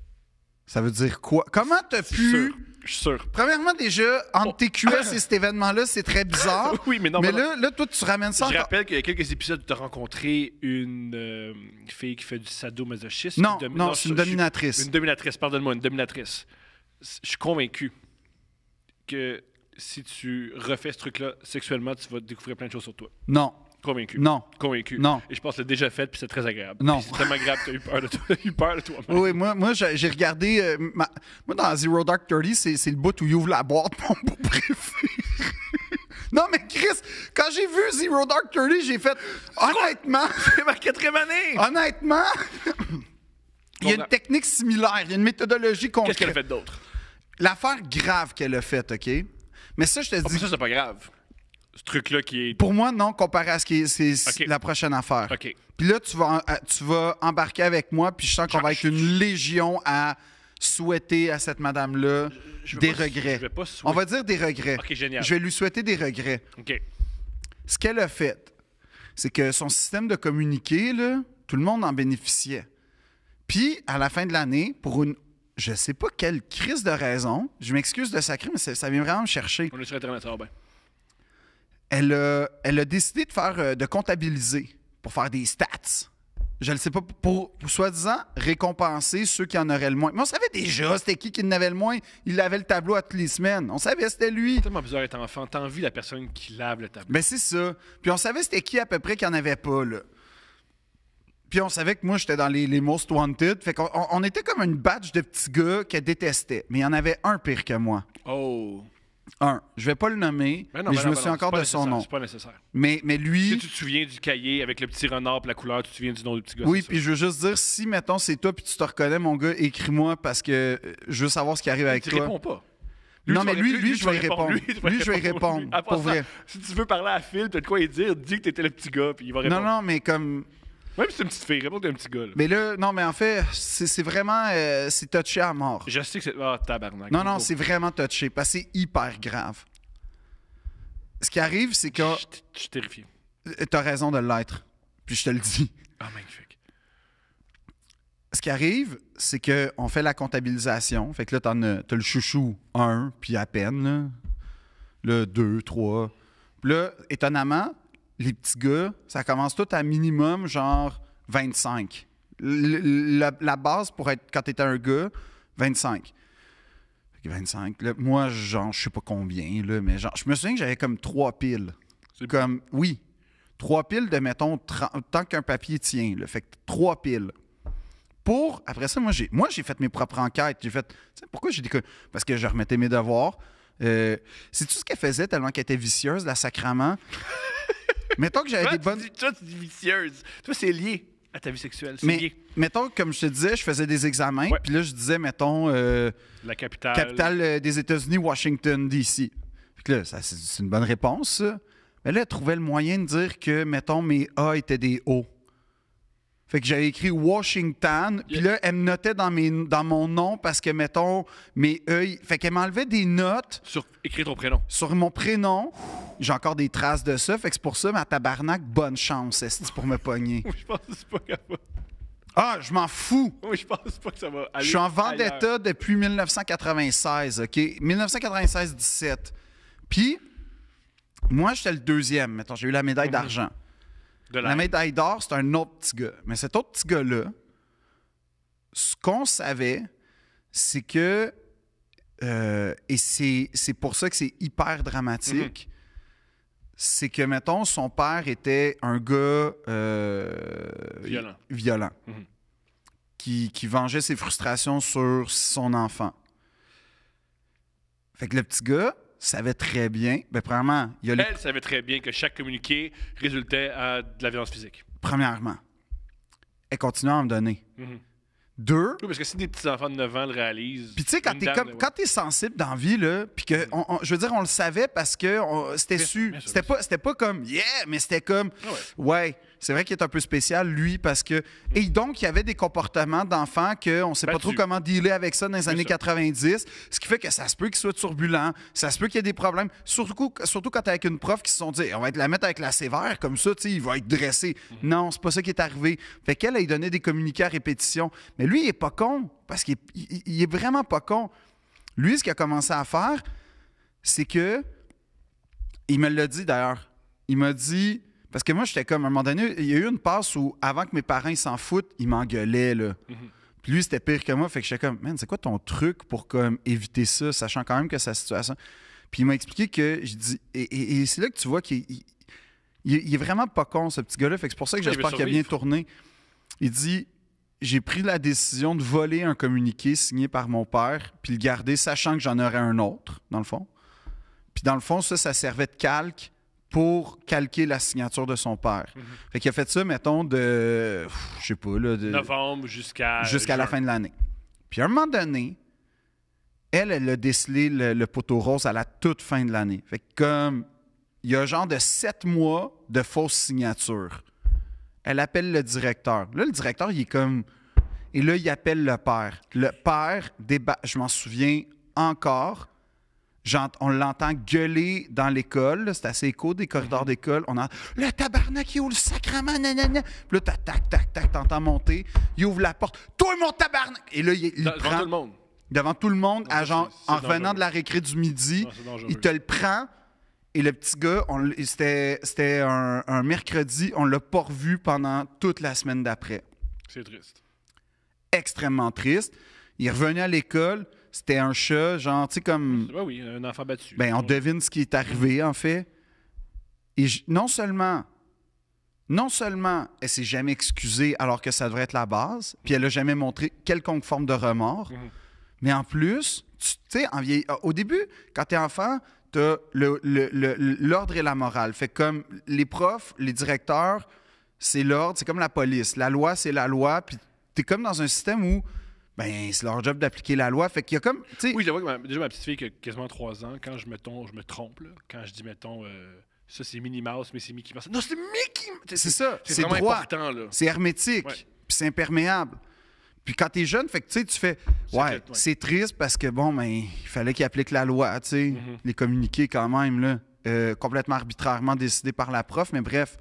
B: Ça veut dire quoi Comment t'as pu je suis sûr. Premièrement, déjà, entre oh. TQS et cet événement-là, c'est très bizarre. oui, mais non, mais là, toi, tu ramènes ça. Je rappelle
A: qu'il y a quelques épisodes où tu as rencontré une euh, fille qui fait du sadomasochisme. Non, non, c'est une dominatrice. Une dominatrice, pardonne-moi, une dominatrice. Je suis convaincu que si tu refais ce truc-là sexuellement, tu vas découvrir plein de choses sur toi. Non, Convaincu. Non. Convaincu. Non. Et je pense que c'est déjà fait, puis c'est très agréable. Non. C'est tellement agréable, t'as eu peur de, toi, eu peur de toi Oui,
B: moi, moi j'ai regardé. Euh, moi, dans Zero Dark Thirty, c'est le bout où il ouvre la boîte, mon beau préféré. non, mais Chris, quand j'ai vu Zero Dark Thirty, j'ai fait. Honnêtement. C'est ma quatrième année. Honnêtement. Il y a une technique similaire, il y a une méthodologie concrète. Qu'est-ce qu'elle a fait d'autre? L'affaire grave qu'elle a faite, OK? Mais ça, je te ah, dis. mais ça, c'est pas grave ce truc-là qui est. Pour moi, non, comparé à ce qui est, c'est la prochaine affaire. OK. Puis là, tu vas, euh, tu vas embarquer avec moi, puis je sens qu'on va être une légion à souhaiter à cette madame-là des regrets. On va dire des regrets. Je vais lui souhaiter des regrets. OK. Ce qu'elle a fait, c'est que son système de communiqué, là, tout le monde en bénéficiait. Puis, à la fin de l'année, pour une je sais pas quelle crise de raison, je m'excuse de sacrer, mais ça, vient vraiment me chercher. On est sur Internet, bien elle a, elle a décidé de faire euh, de comptabiliser pour faire des stats. Je ne sais pas, pour, soi-disant récompenser ceux qui en auraient le moins. Mais on savait déjà c'était qui qui en avait le moins. Il lavait le tableau à toutes les semaines. On savait c'était lui. C'est
A: tellement bizarre d'être enfant. T'as envie la personne qui lave le
B: tableau. Mais ben, c'est ça. Puis on savait c'était qui à peu près qui en avait pas, Puis on savait que moi, j'étais dans les, Most Wanted. Fait qu'on on était comme une batch de petits gars qu'elle détestait, Mais il y en avait un pire que moi. Oh. Un, je vais pas le nommer, ben mais, ben je me souviens encore de son nom. C'est pas nécessaire. Mais, mais lui. Si tu
A: te souviens du cahier avec le petit renard et la couleur, tu te souviens du nom du petit gars. Oui, puis
B: je veux juste dire, si mettons c'est toi puis tu te reconnais, mon gars, écris-moi parce que euh, je veux savoir ce qui arrive avec tu toi. Tu réponds pas. non, mais lui, lui, je vais y répondre. Lui, je vais y répondre. Pour vrai.
A: si tu veux parler à Phil, tu as de quoi y dire, dis que tu étais le petit gars, puis il va répondre. Non,
B: non, mais comme même
A: si c'est une petite fille, réponds d'un un petit gars.
B: Mais là, non, mais en fait, c'est vraiment. Euh, c'est touché à mort.
A: Je sais que c'est. Ah, tabarnak. Non, non, c'est
B: vraiment touché parce que c'est hyper grave. Ce qui arrive, c'est que. Je suis terrifié. Euh, t'as raison de l'être. Puis je te le dis. Ah, oh, magnifique. Ce qui arrive, c'est qu'on fait la comptabilisation. Fait que là, t'as le chouchou un, puis à peine, là. Le deux, trois. Puis là, étonnamment, les petits gars, ça commence tout à minimum genre 25. la, base pour être quand t'étais un gars, 25. 25. moi, genre, je sais pas combien, là, mais genre, je me souviens que j'avais comme trois piles. Comme, oui, trois piles de, mettons, tant qu'un papier tient, là, fait que trois piles. Pour, après ça, moi, j'ai, fait mes propres enquêtes. J'ai fait, pourquoi j'ai dit que. Parce que je remettais mes devoirs, c'est euh, tout ce qu'elle faisait tellement qu'elle était vicieuse, la sacrament. mettons que j'avais des bonnes. toi, tu dis vicieuse. Toi, c'est lié à ta vie sexuelle. C'est Mais mettons, comme je te disais, je faisais des examens, puis là, je disais, mettons, euh, La capitale. capitale euh, des États-Unis, Washington, D.C. là, c'est une bonne réponse, Mais là, elle trouvait le moyen de dire que, mettons, mes A étaient des O. Fait que j'avais écrit Washington, puis là, elle me notait dans, mon nom parce que, mettons, mes œils. Fait qu'elle m'enlevait des notes. Sur écrit ton prénom. Sur mon prénom. J'ai encore des traces de ça. Fait que c'est pour ça, ma tabarnak, bonne chance, C'est pour me pogner? je pense que c'est pas Ah, je m'en fous. Oui, je pense pas que ça va Je suis en vendetta depuis 1996, OK? 1996-17. Puis, moi, j'étais le deuxième. Mettons, j'ai eu la médaille mhm. d'argent la médaille d'or, c'est un autre petit gars. Mais cet autre petit gars-là, ce qu'on savait, c'est que. Euh, et c'est pour ça que c'est hyper dramatique. Mhm. c'est que, mettons, son père était un gars euh, violent, mhm. qui, qui, vengeait ses frustrations sur son enfant. Fait que le petit gars, savait très bien. mais ben, premièrement, il Elle
A: savait très bien que chaque communiqué résultait à de la violence physique.
B: Premièrement, elle continue à me donner.
A: Mhm. Deux. parce que si des petits enfants de 9 ans le réalisent. Puis tu sais, quand t'es
B: es sensible dans la vie, là, puis que, mhm. je veux dire, on le savait parce que c'était su. C'était pas, pas comme, yeah, mais c'était comme, ah ouais. C'est vrai qu'il est un peu spécial, lui, parce que. Et donc, il y avait des comportements d'enfants qu'on ne sait pas trop comment dealer avec ça dans les années 90, ce qui fait que ça se peut qu'il soit turbulent, ça se peut qu'il y ait des problèmes, surtout, surtout quand tu avec une prof qui se sont dit on va être la mettre avec la sévère, comme ça, il va être dressé. Mhm. Non, c'est pas ça qui est arrivé. Fait qu'elle, elle donnait des communiqués à répétition. Mais lui, il est pas con, parce qu'il est, est vraiment pas con. Lui, ce qu'il a commencé à faire, c'est que. Il me l'a dit d'ailleurs. Il m'a dit parce que moi, j'étais comme, à un moment donné, il y a eu une passe où, avant que mes parents s'en foutent, ils m'engueulaient, là. Mhm. Puis lui, c'était pire que moi. Fait que j'étais comme, man, c'est quoi ton truc pour comme éviter ça, sachant quand même que sa situation. Puis il m'a expliqué que, je dis, et, c'est là que tu vois qu'il est vraiment pas con, ce petit gars-là. Fait que c'est pour ça que j'espère qu'il a bien tourné. Il dit, j'ai pris la décision de voler un communiqué signé par mon père, puis le garder, sachant que j'en aurais un autre, dans le fond. Puis dans le fond, ça, ça servait de calque pour calquer la signature de son père. Mhm. Fait qu'il a fait ça, mettons, de. Je sais pas, là. De, Novembre
A: jusqu'à. Jusqu'à la fin
B: de l'année. Puis à un moment donné, elle, elle a décelé le, poteau rose à la toute fin de l'année. Fait que comme. Il y a genre de sept mois de fausses signatures. Elle appelle le directeur. Là, le directeur, il est comme. Et là, il appelle le père. Le père débat. Je m'en souviens encore on l'entend gueuler dans l'école. C'est assez écho des corridors mhm. d'école. On a le tabarnak, il est où le sacrement? Nanana. Puis là, tac, tac, tac, t'entends monter. Il ouvre la porte. Toi, mon tabarnak! Et là, il, prend, devant tout le monde. Devant tout le monde, en revenant de la récré du midi, il te le prend. Et le petit gars, c'était un, mercredi, on l'a pas revu pendant toute la semaine d'après. C'est triste. Extrêmement triste. Il revenait à l'école. C'était un chat, genre, tu sais, comme.
A: Oui, oui, un enfant battu.
B: Ben, on devine ce qui est arrivé, mm. en fait. Et non seulement. Non seulement elle s'est jamais excusée alors que ça devrait être la base, puis elle a jamais montré quelconque forme de remords, mm-hmm. mais en plus, tu sais, vieille... au début, quand t'es enfant, t'as l'ordre et la morale. Fait comme les profs, les directeurs, c'est l'ordre, c'est comme la police. La loi, c'est la loi, puis t'es comme dans un système où ben c'est leur job d'appliquer la loi. Fait qu'il y a comme. sais... Oui, j'avoue
A: que déjà ma petite fille qui a quasiment trois ans, quand je me, je me trompe, quand je dis, mettons, euh, ça c'est Minnie Mouse, mais c'est Mickey Mouse. Non, c'est Mickey C'est ça, c'est C'est
B: hermétique, puis c'est imperméable. Puis quand t'es jeune, fait que tu sais, tu fais Ouais, c'est triste parce que bon, ben, il fallait qu'ils applique la loi, tu sais, mm-hmm. les communiquer quand même, là, euh, complètement arbitrairement décidé par la prof, mais bref.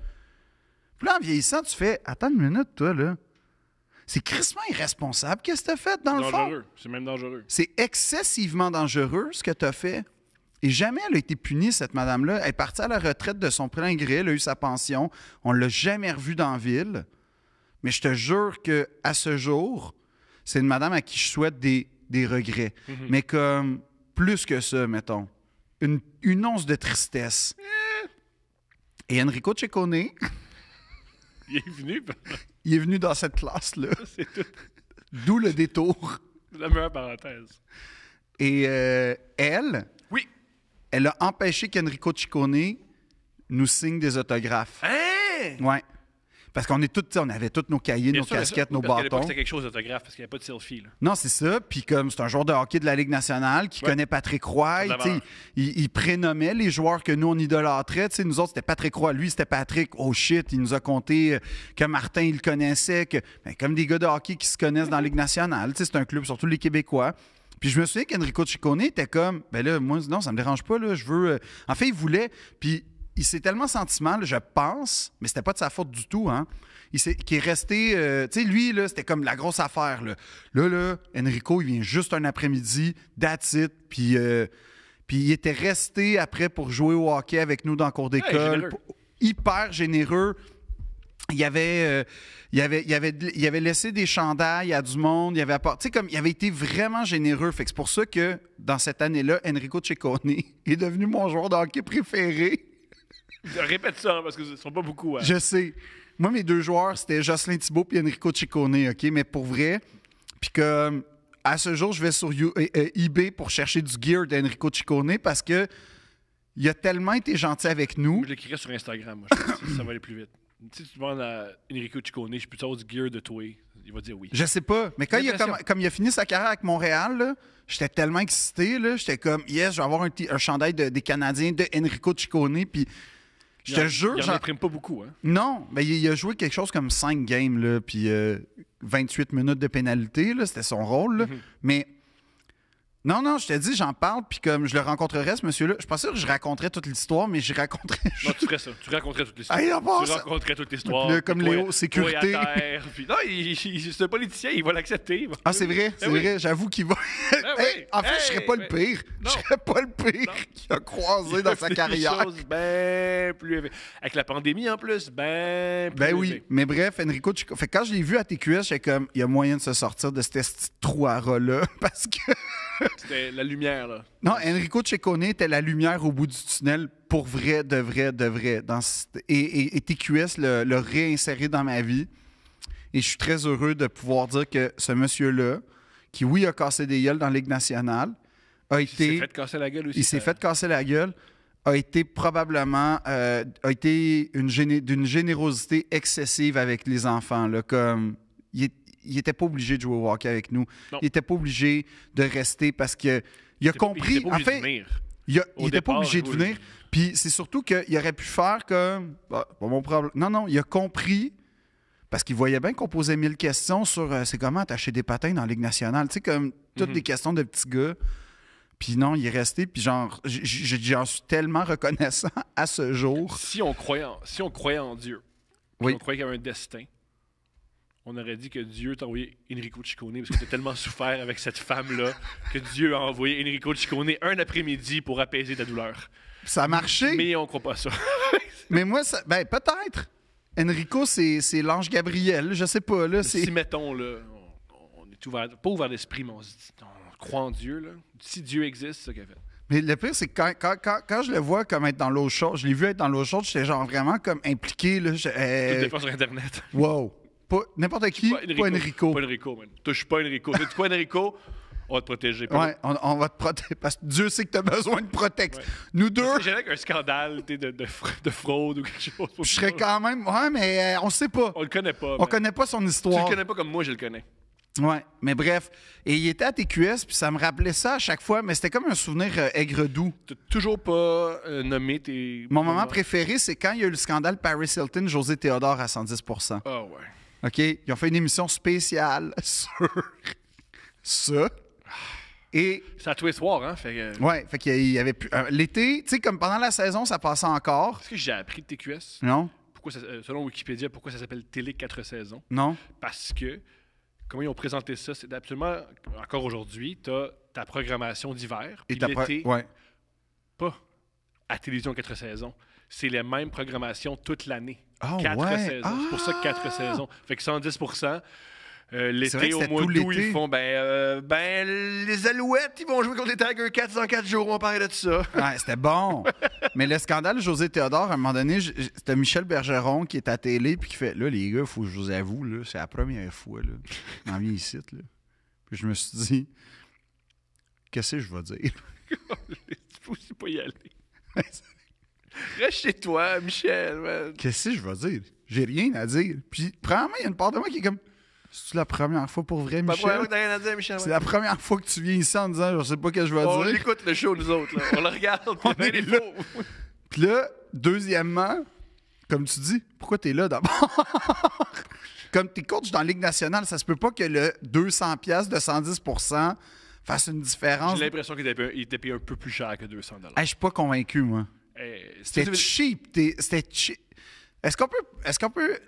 B: Puis là, en vieillissant, tu fais Attends une minute, toi, là c'est crissement irresponsable. Qu'est-ce que tu fait dans le fond?
A: C'est même dangereux.
B: C'est excessivement dangereux ce que tu as fait. Et jamais elle a été punie, cette madame-là. Elle est partie à la retraite de son plein gré, elle a eu sa pension. On l'a jamais revue dans ville. Mais je te jure que à ce jour, c'est une madame à qui je souhaite des, regrets. Mhm. Mais comme plus que ça, mettons. Une, once de tristesse. Eh. Et Enrico Ciccone, il est venu. Ben, Il est venu dans cette classe-là. C'est tout. D'où le détour. La meilleure parenthèse. Et euh, elle. Oui. Elle a empêché qu'Enrico Ciccone nous signe des autographes. Hein? Ouais. Parce qu'on est on avait tous nos cahiers, nos casquettes, nos parce bâtons. C'était
A: quelque chose d'autographe parce qu'il n'y avait pas de selfie.
B: Non, c'est ça. Puis comme c'est un joueur de hockey de la Ligue nationale qui connaît Patrick Roy, il, il, prénommait les joueurs que nous on idolâtrait. nous autres, c'était Patrick Roy. Lui, c'était Patrick. Oh shit, il nous a compté euh, que Martin, il connaissait. Que, ben, comme des gars de hockey qui se connaissent dans la Ligue nationale. C'est un club, surtout les Québécois. Puis je me souviens qu'Enrico Ciccone était comme, ben là, moi, non, ça me dérange pas, là, je veux. Euh, en fait, il voulait. Puis il s'est tellement sentimental, je pense, mais c'était pas de sa faute du tout, hein. Il est, qui est resté, euh, tu sais, lui, là, c'était comme la grosse affaire, là. Là, Enrico, il vient juste un après-midi, that's it, puis, euh, puis il était resté après pour jouer au hockey avec nous dans le cours d'école. hyper généreux. Il avait, euh, avait, il, avait, il avait laissé des chandails à du monde, il avait apporté, comme il avait été vraiment généreux. Fait c'est pour ça que dans cette année-là, Enrico Checoni est devenu mon joueur de hockey préféré
A: Répète ça, hein, parce que ce ne sont pas beaucoup. Hein. Je
B: sais. Moi, mes deux joueurs, c'était Jocelyn Thibault et Enrico Ciccone, OK? Mais pour vrai, puis que à ce jour, je vais sur eh, eh, eBay pour chercher du gear d'Enrico Ciccone parce que il a tellement été gentil avec nous. je l'écrirai
A: sur Instagram, moi. Je ça va aller plus vite. Si tu demandes à Enrico Ciccone, je suis plutôt du gear de toi, il va dire oui. Je sais
B: pas, mais quand il a, comme, il a fini sa carrière avec Montréal, j'étais tellement excité, j'étais comme, yes, je vais avoir un, chandail des Canadiens de Enrico Ciccone, puis je te jure. Il pas beaucoup. Hein. Non, mais il, a joué quelque chose comme 5 games, là, puis 28 euh, minutes de pénalité, c'était son rôle. Mm-hmm. Mais non, non, je t'ai dit, j'en parle, puis comme je le rencontrerai, ce monsieur-là, je suis pas sûr que je raconterais toute l'histoire, mais je raconterais.
A: Non, tu ferais ça. Tu raconterais toute l'histoire. tu raconterais toute l'histoire. comme Léo, sécurité. non, c'est un politicien, il va l'accepter. Ah, c'est vrai, c'est ben
B: vrai, j'avoue qu'il va.
A: Ben en fait, je serais pas le ben
B: pire. Je serais
A: pas le pire qu'il a croisé dans sa carrière. ben plus Avec la pandémie en plus, ben plus Ben oui,
B: mais bref, Enrico Fait quand je l'ai vu à TQS, j'ai comme, il y a moyen de se sortir de ce trou à là parce que
A: c'était la lumière, là.
B: Non, Enrico Cecone était la lumière au bout du tunnel pour vrai, de vrai, de vrai. et, TQS l'a réinséré dans ma vie. Et je suis très heureux de pouvoir dire que ce monsieur-là, qui, oui, a cassé des gueules dans la Ligue nationale, a été. Il s'est fait casser la gueule aussi. Il s'est fait casser la gueule, a été probablement. Euh, a été d'une générosité excessive avec les enfants. Là, comme. Il il n'était pas obligé de jouer au hockey avec nous. Il n'était pas obligé de rester parce que il a compris. Il de venir. il n'était pas obligé de venir. Puis c'est surtout qu'il aurait pu faire comme. Ah, mon problème. Non, non, il a compris parce qu'il voyait bien qu'on posait mille questions sur euh, c'est comment attacher des patins dans la Ligue nationale. Tu sais, comme toutes mhm. des questions de petits gars. Puis non, il est resté. Puis genre, j'en suis tellement reconnaissant à ce jour. Si
A: on croyait en, si on croyait en Dieu, oui. on croyait qu'il y avait un destin, on aurait dit que Dieu t'a envoyé Enrico Ciccone parce que t'as tellement souffert avec cette femme-là que Dieu a envoyé Enrico Ciccone un après-midi pour apaiser ta douleur.
B: Ça a marché. Mais on croit pas ça. Mais moi, ça, ben peut-être. Enrico, c'est l'ange Gabriel, je sais pas. Là, si, mettons, là,
A: on, est ouvert, pas ouvert d'esprit, mais on, croit en Dieu. Si Dieu existe, c'est ça qu'il fait.
B: Mais le pire, c'est que quand, je le vois comme être dans l'eau chaude, je l'ai vu être dans l'eau chaude, j'étais genre vraiment comme impliqué. Là, je, euh, sur
A: Internet. Wow
B: n'importe qui, pas Enrico. Pas Enrico,
A: pas Enrico man. Touche pas Enrico. Tu quoi, Enrico? On va te protéger. Ouais,
B: on, va te protéger. Parce que Dieu sait que tu as besoin de protection. Nous deux.
A: J'ai avec un scandale de, de, de, fraude
B: ou quelque chose. Je serais quand même. Ouais, mais euh, on sait pas. On
A: le connaît pas. On connaît
B: pas son histoire. Tu le connais pas
A: comme moi, je le connais.
B: Ouais, mais bref. Et il était à TQS, puis ça me rappelait ça à chaque fois, mais c'était comme un souvenir euh, aigre-doux. T'as toujours pas
A: euh, nommé tes. Mon moment préféré,
B: c'est quand il y a eu le scandale Paris Hilton, José Théodore à 110 Ah ouais. OK? Ils ont fait une émission spéciale sur ça. Et,
A: c'est tous les soirs, hein? Fait Ouais,
B: fait qu'il y avait plus. Euh, l'été, tu sais, comme pendant la saison, ça passait encore.
A: Est-ce que j'ai appris de TQS? Non. Pourquoi euh, selon Wikipédia, pourquoi ça s'appelle Télé 4 saisons? Non. Parce que, comment ils ont présenté ça, c'est absolument. Encore aujourd'hui, tu ta programmation d'hiver. Et l'été, pas à Télévision 4 saisons. C'est les mêmes programmations toute l'année. Oh, saisons. C'est pour ça que quatre ah! saisons. Fait que 110 euh, L'été, au mois d'août, ils font ben, euh, ben,
B: les Alouettes, ils vont jouer contre les Tigers 4 dans 4 jours, on parlait de ça. c'était bon. Mais le scandale José Théodore, à un moment donné, c'était Michel Bergeron qui est à télé puis qui fait Là, les gars, faut que je vous avoue, c'est la première fois là, j'en viens ici. Là. Puis je me suis dit Qu'est-ce que je vais dire
A: Je ne pas y aller. Reste chez toi,
B: Michel. Qu'est-ce que je vais dire? J'ai rien à dire. Puis, premièrement, il y a une part de moi qui est comme. C'est la première fois pour vrai, Michel. C'est la première fois que tu viens ici en disant je sais pas ce que je vais dire. On écoute le show, nous autres. Là. On le regarde. on est là. Puis là, deuxièmement, comme tu dis, pourquoi tu es là d'abord? comme t'es coach dans la Ligue nationale, ça se peut pas que le 200 de 110 fasse une différence. J'ai
A: l'impression qu'il était, payé un peu plus cher que 200 dollars. je
B: suis pas convaincu, moi.
A: Euh, c'était
B: cheap. Est-ce qu'on peut. Est-ce qu'on peut.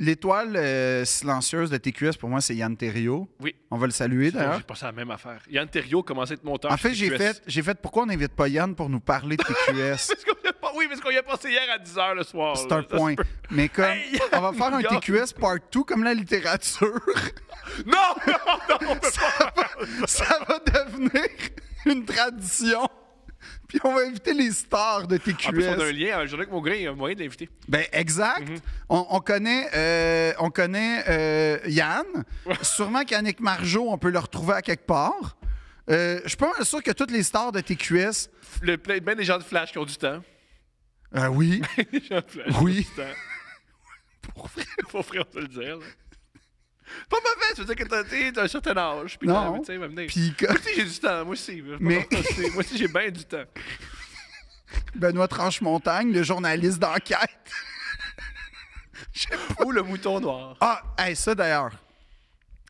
B: L'étoile euh, silencieuse de TQS, pour moi, c'est Yann Terrio. Oui. On va le saluer d'ailleurs. J'ai
A: pensé à la même affaire. Yann Terrio commençait à être monteur. En fait, j'ai fait,
B: fait pourquoi on n'invite pas Yann pour nous parler de TQS.
A: oui, parce qu'on y a passé hier à 10h le soir. C'est un point.
B: Mais comme on va faire un TQS partout comme la littérature. non! Non! non ça va devenir une tradition. Puis on va inviter les stars de TQS. En plus, on a
A: un lien. Hein, que luc que il y a un moyen de l'inviter.
B: Ben, exact. Mhm. on, connaît, euh, on connaît euh, Yann. Sûrement qu'Annick Margeau, on peut le retrouver à quelque part. Euh, je suis pas sûr que toutes les stars de TQS.
A: Le, ben des gens de Flash qui ont du temps.
B: oui. les gens
A: de Flash oui. Qui ont du temps. Pour vrai. on peut le dire. Là. Pas mauvais, c'est veut dire que t'as un certain âge. Puis non. Tu sais, venir. Puis Moi aussi, j'ai du temps. Moi aussi. moi aussi, j'ai bien du temps.
B: Benoît Tranche-Montagne, le journaliste d'enquête. Ou le mouton noir. Ah, hey, ça d'ailleurs.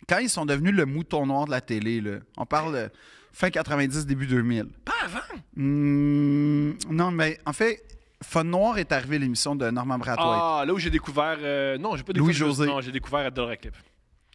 B: Quand ils sont devenus le mouton noir de la télé, là, on parle de fin 90, début 2000. Pas avant? Mmh, non, mais en fait, Fun Noir est arrivé l'émission de Norman Bratois.
A: Ah, là où j'ai découvert. Euh, non, j'ai pas découvert. Louis José. Non, j'ai découvert Adol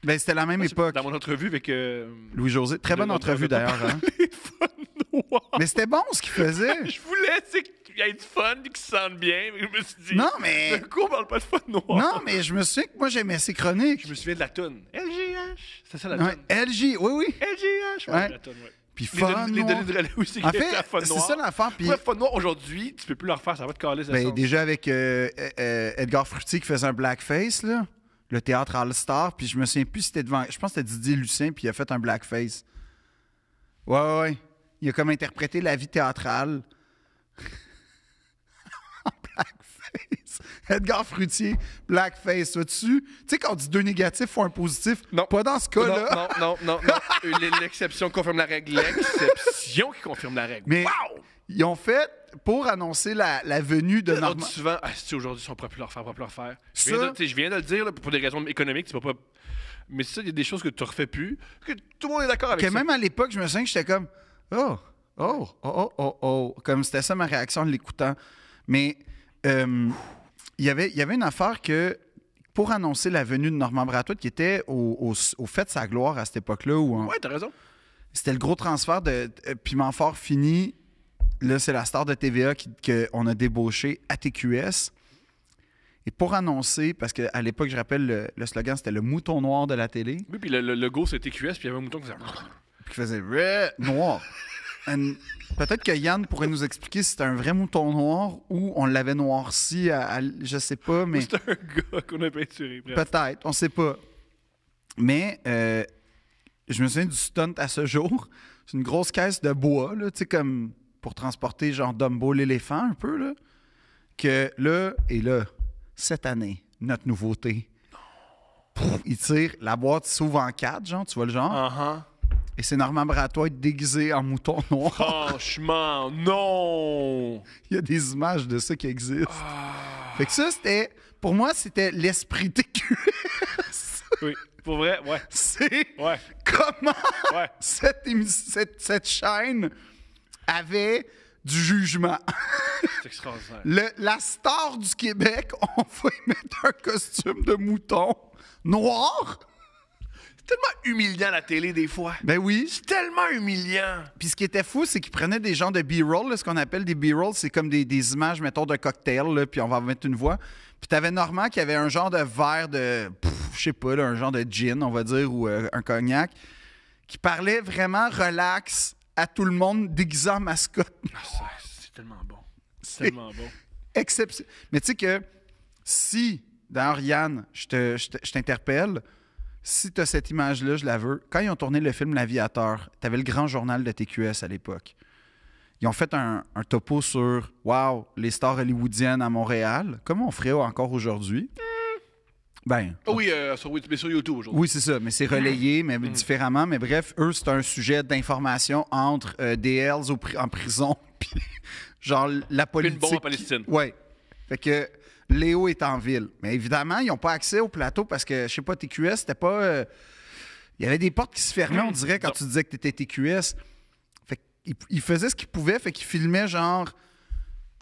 A: ben, c'était la même ah, époque. Dans mon entrevue avec. Euh,
B: Louis-José. Très bonne entrevue d'ailleurs. Hein? mais c'était bon ce qu'il faisait. je
A: voulais qu'il y ait du fun et qu'il se sente bien, mais je me suis dit. Non, mais. De
B: quoi on parle pas de fun noir? Non, mais je me souviens que moi, j'aimais ses chroniques. Je me souviens de la toune. LGH. C'était ça la toune. Ouais, LG, oui, oui. LGH, ouais, la toune, oui. Puis fun les, noir. Les, relais aussi, en fait, c'est ça
A: l'affaire. Puis... fun noir, aujourd'hui, tu peux plus leur faire ça va te caler. Ben,
B: déjà avec euh, euh, Edgar Frutti qui faisait un blackface, là le théâtre All-Star, puis je me souviens plus si c'était devant. Je pense que c'était Didier Lucien, puis il a fait un blackface. Ouais, ouais, ouais. Il a comme interprété la vie théâtrale blackface. Edgar Frutier, blackface. vois tu Tu sais, quand on dit deux négatifs ou un positif, non. pas dans ce cas-là.
A: Non, non, non, non. L'exception confirme la règle. L'exception qui
B: confirme la règle. Mais ils ont fait pour annoncer la, venue de Normand. souvent, si aujourd'hui, ils sont plus leur faire, plus leur faire. Je, viens de, je viens de le dire, pour
A: des raisons économiques, tu vas pas. Mais ça, il y a des choses que tu refais plus,
B: que tout le monde est d'accord avec même à l'époque, je me souviens que j'étais comme Oh, oh, oh, oh, oh, Comme c'était ça ma réaction en l'écoutant. Mais y il y avait une affaire que pour annoncer la venue de Normand Bratoit, qui était au, fait de sa gloire à cette époque-là. Oui, as raison. C'était le gros transfert de Pimentfort fini Là, c'est la star de TVA qu'on a débauché à TQS. Et pour annoncer, parce qu'à l'époque, je rappelle, le, slogan, c'était le mouton noir de la télé.
A: Oui, puis le, le logo, c'était TQS, puis il y avait un mouton qui faisait...
B: qui faisait noir. Peut-être que Yann pourrait nous expliquer si c'était un vrai mouton noir ou on l'avait noirci à, Je sais pas, mais... c'était un
A: gars qu'on a peinturé, Peut-être,
B: on sait pas. Mais euh, je me souviens du stunt à ce jour. C'est une grosse caisse de bois, là, tu sais, comme pour transporter genre Dumbo l'éléphant un peu, là, que là et là, cette année, notre nouveauté, il tire, la boîte s'ouvre en quatre, genre, tu vois le genre? Uh Et c'est toi Bratois déguisé en mouton noir. Franchement, non! il y a des images de ça qui existent. Ah. Fait que ça, c'était. Pour moi, c'était l'esprit TQS. oui. Pour vrai, ouais. C'est ouais. comment Cette, cette, cette, chaîne avait du jugement. la star du Québec, on va y mettre un costume de mouton noir. C'est tellement humiliant la télé des fois. Ben oui. C'est tellement humiliant. Puis ce qui était fou, c'est qu'ils prenaient des gens de B-roll, ce qu'on appelle des B-roll, c'est comme des, images, mettons, de cocktail, puis on va mettre une voix. Puis t'avais Normand qui avait un genre de verre de, je sais pas, un genre de gin, on va dire, ou euh, un cognac, qui parlait vraiment relax, à tout le monde déguisant mascotte. Ah,
A: c'est tellement
B: bon. C'est tellement bon. Exception. Mais tu sais que si, d'ailleurs, Yann, je t'interpelle, si tu as cette image-là, je la veux. Quand ils ont tourné le film L'Aviateur, tu avais le grand journal de TQS à l'époque. Ils ont fait un, topo sur Wow, les stars hollywoodiennes à Montréal. Comment on ferait encore aujourd'hui? Ben,
A: ah oui, euh, sur, mais sur YouTube aujourd'hui.
B: Oui, c'est ça, mais c'est relayé, mais mm. différemment. Mais bref, eux, c'est un sujet d'information entre euh, DLs en prison, puis genre la politique. une bombe Palestine. Oui. Fait que Léo est en ville. Mais évidemment, ils n'ont pas accès au plateau parce que, je sais pas, TQS, c'était pas. Euh, il y avait des portes qui se fermaient, on dirait, quand tu disais que tu étais TQS. Fait qu'ils faisaient ce qu'ils pouvaient, fait qu'ils filmaient genre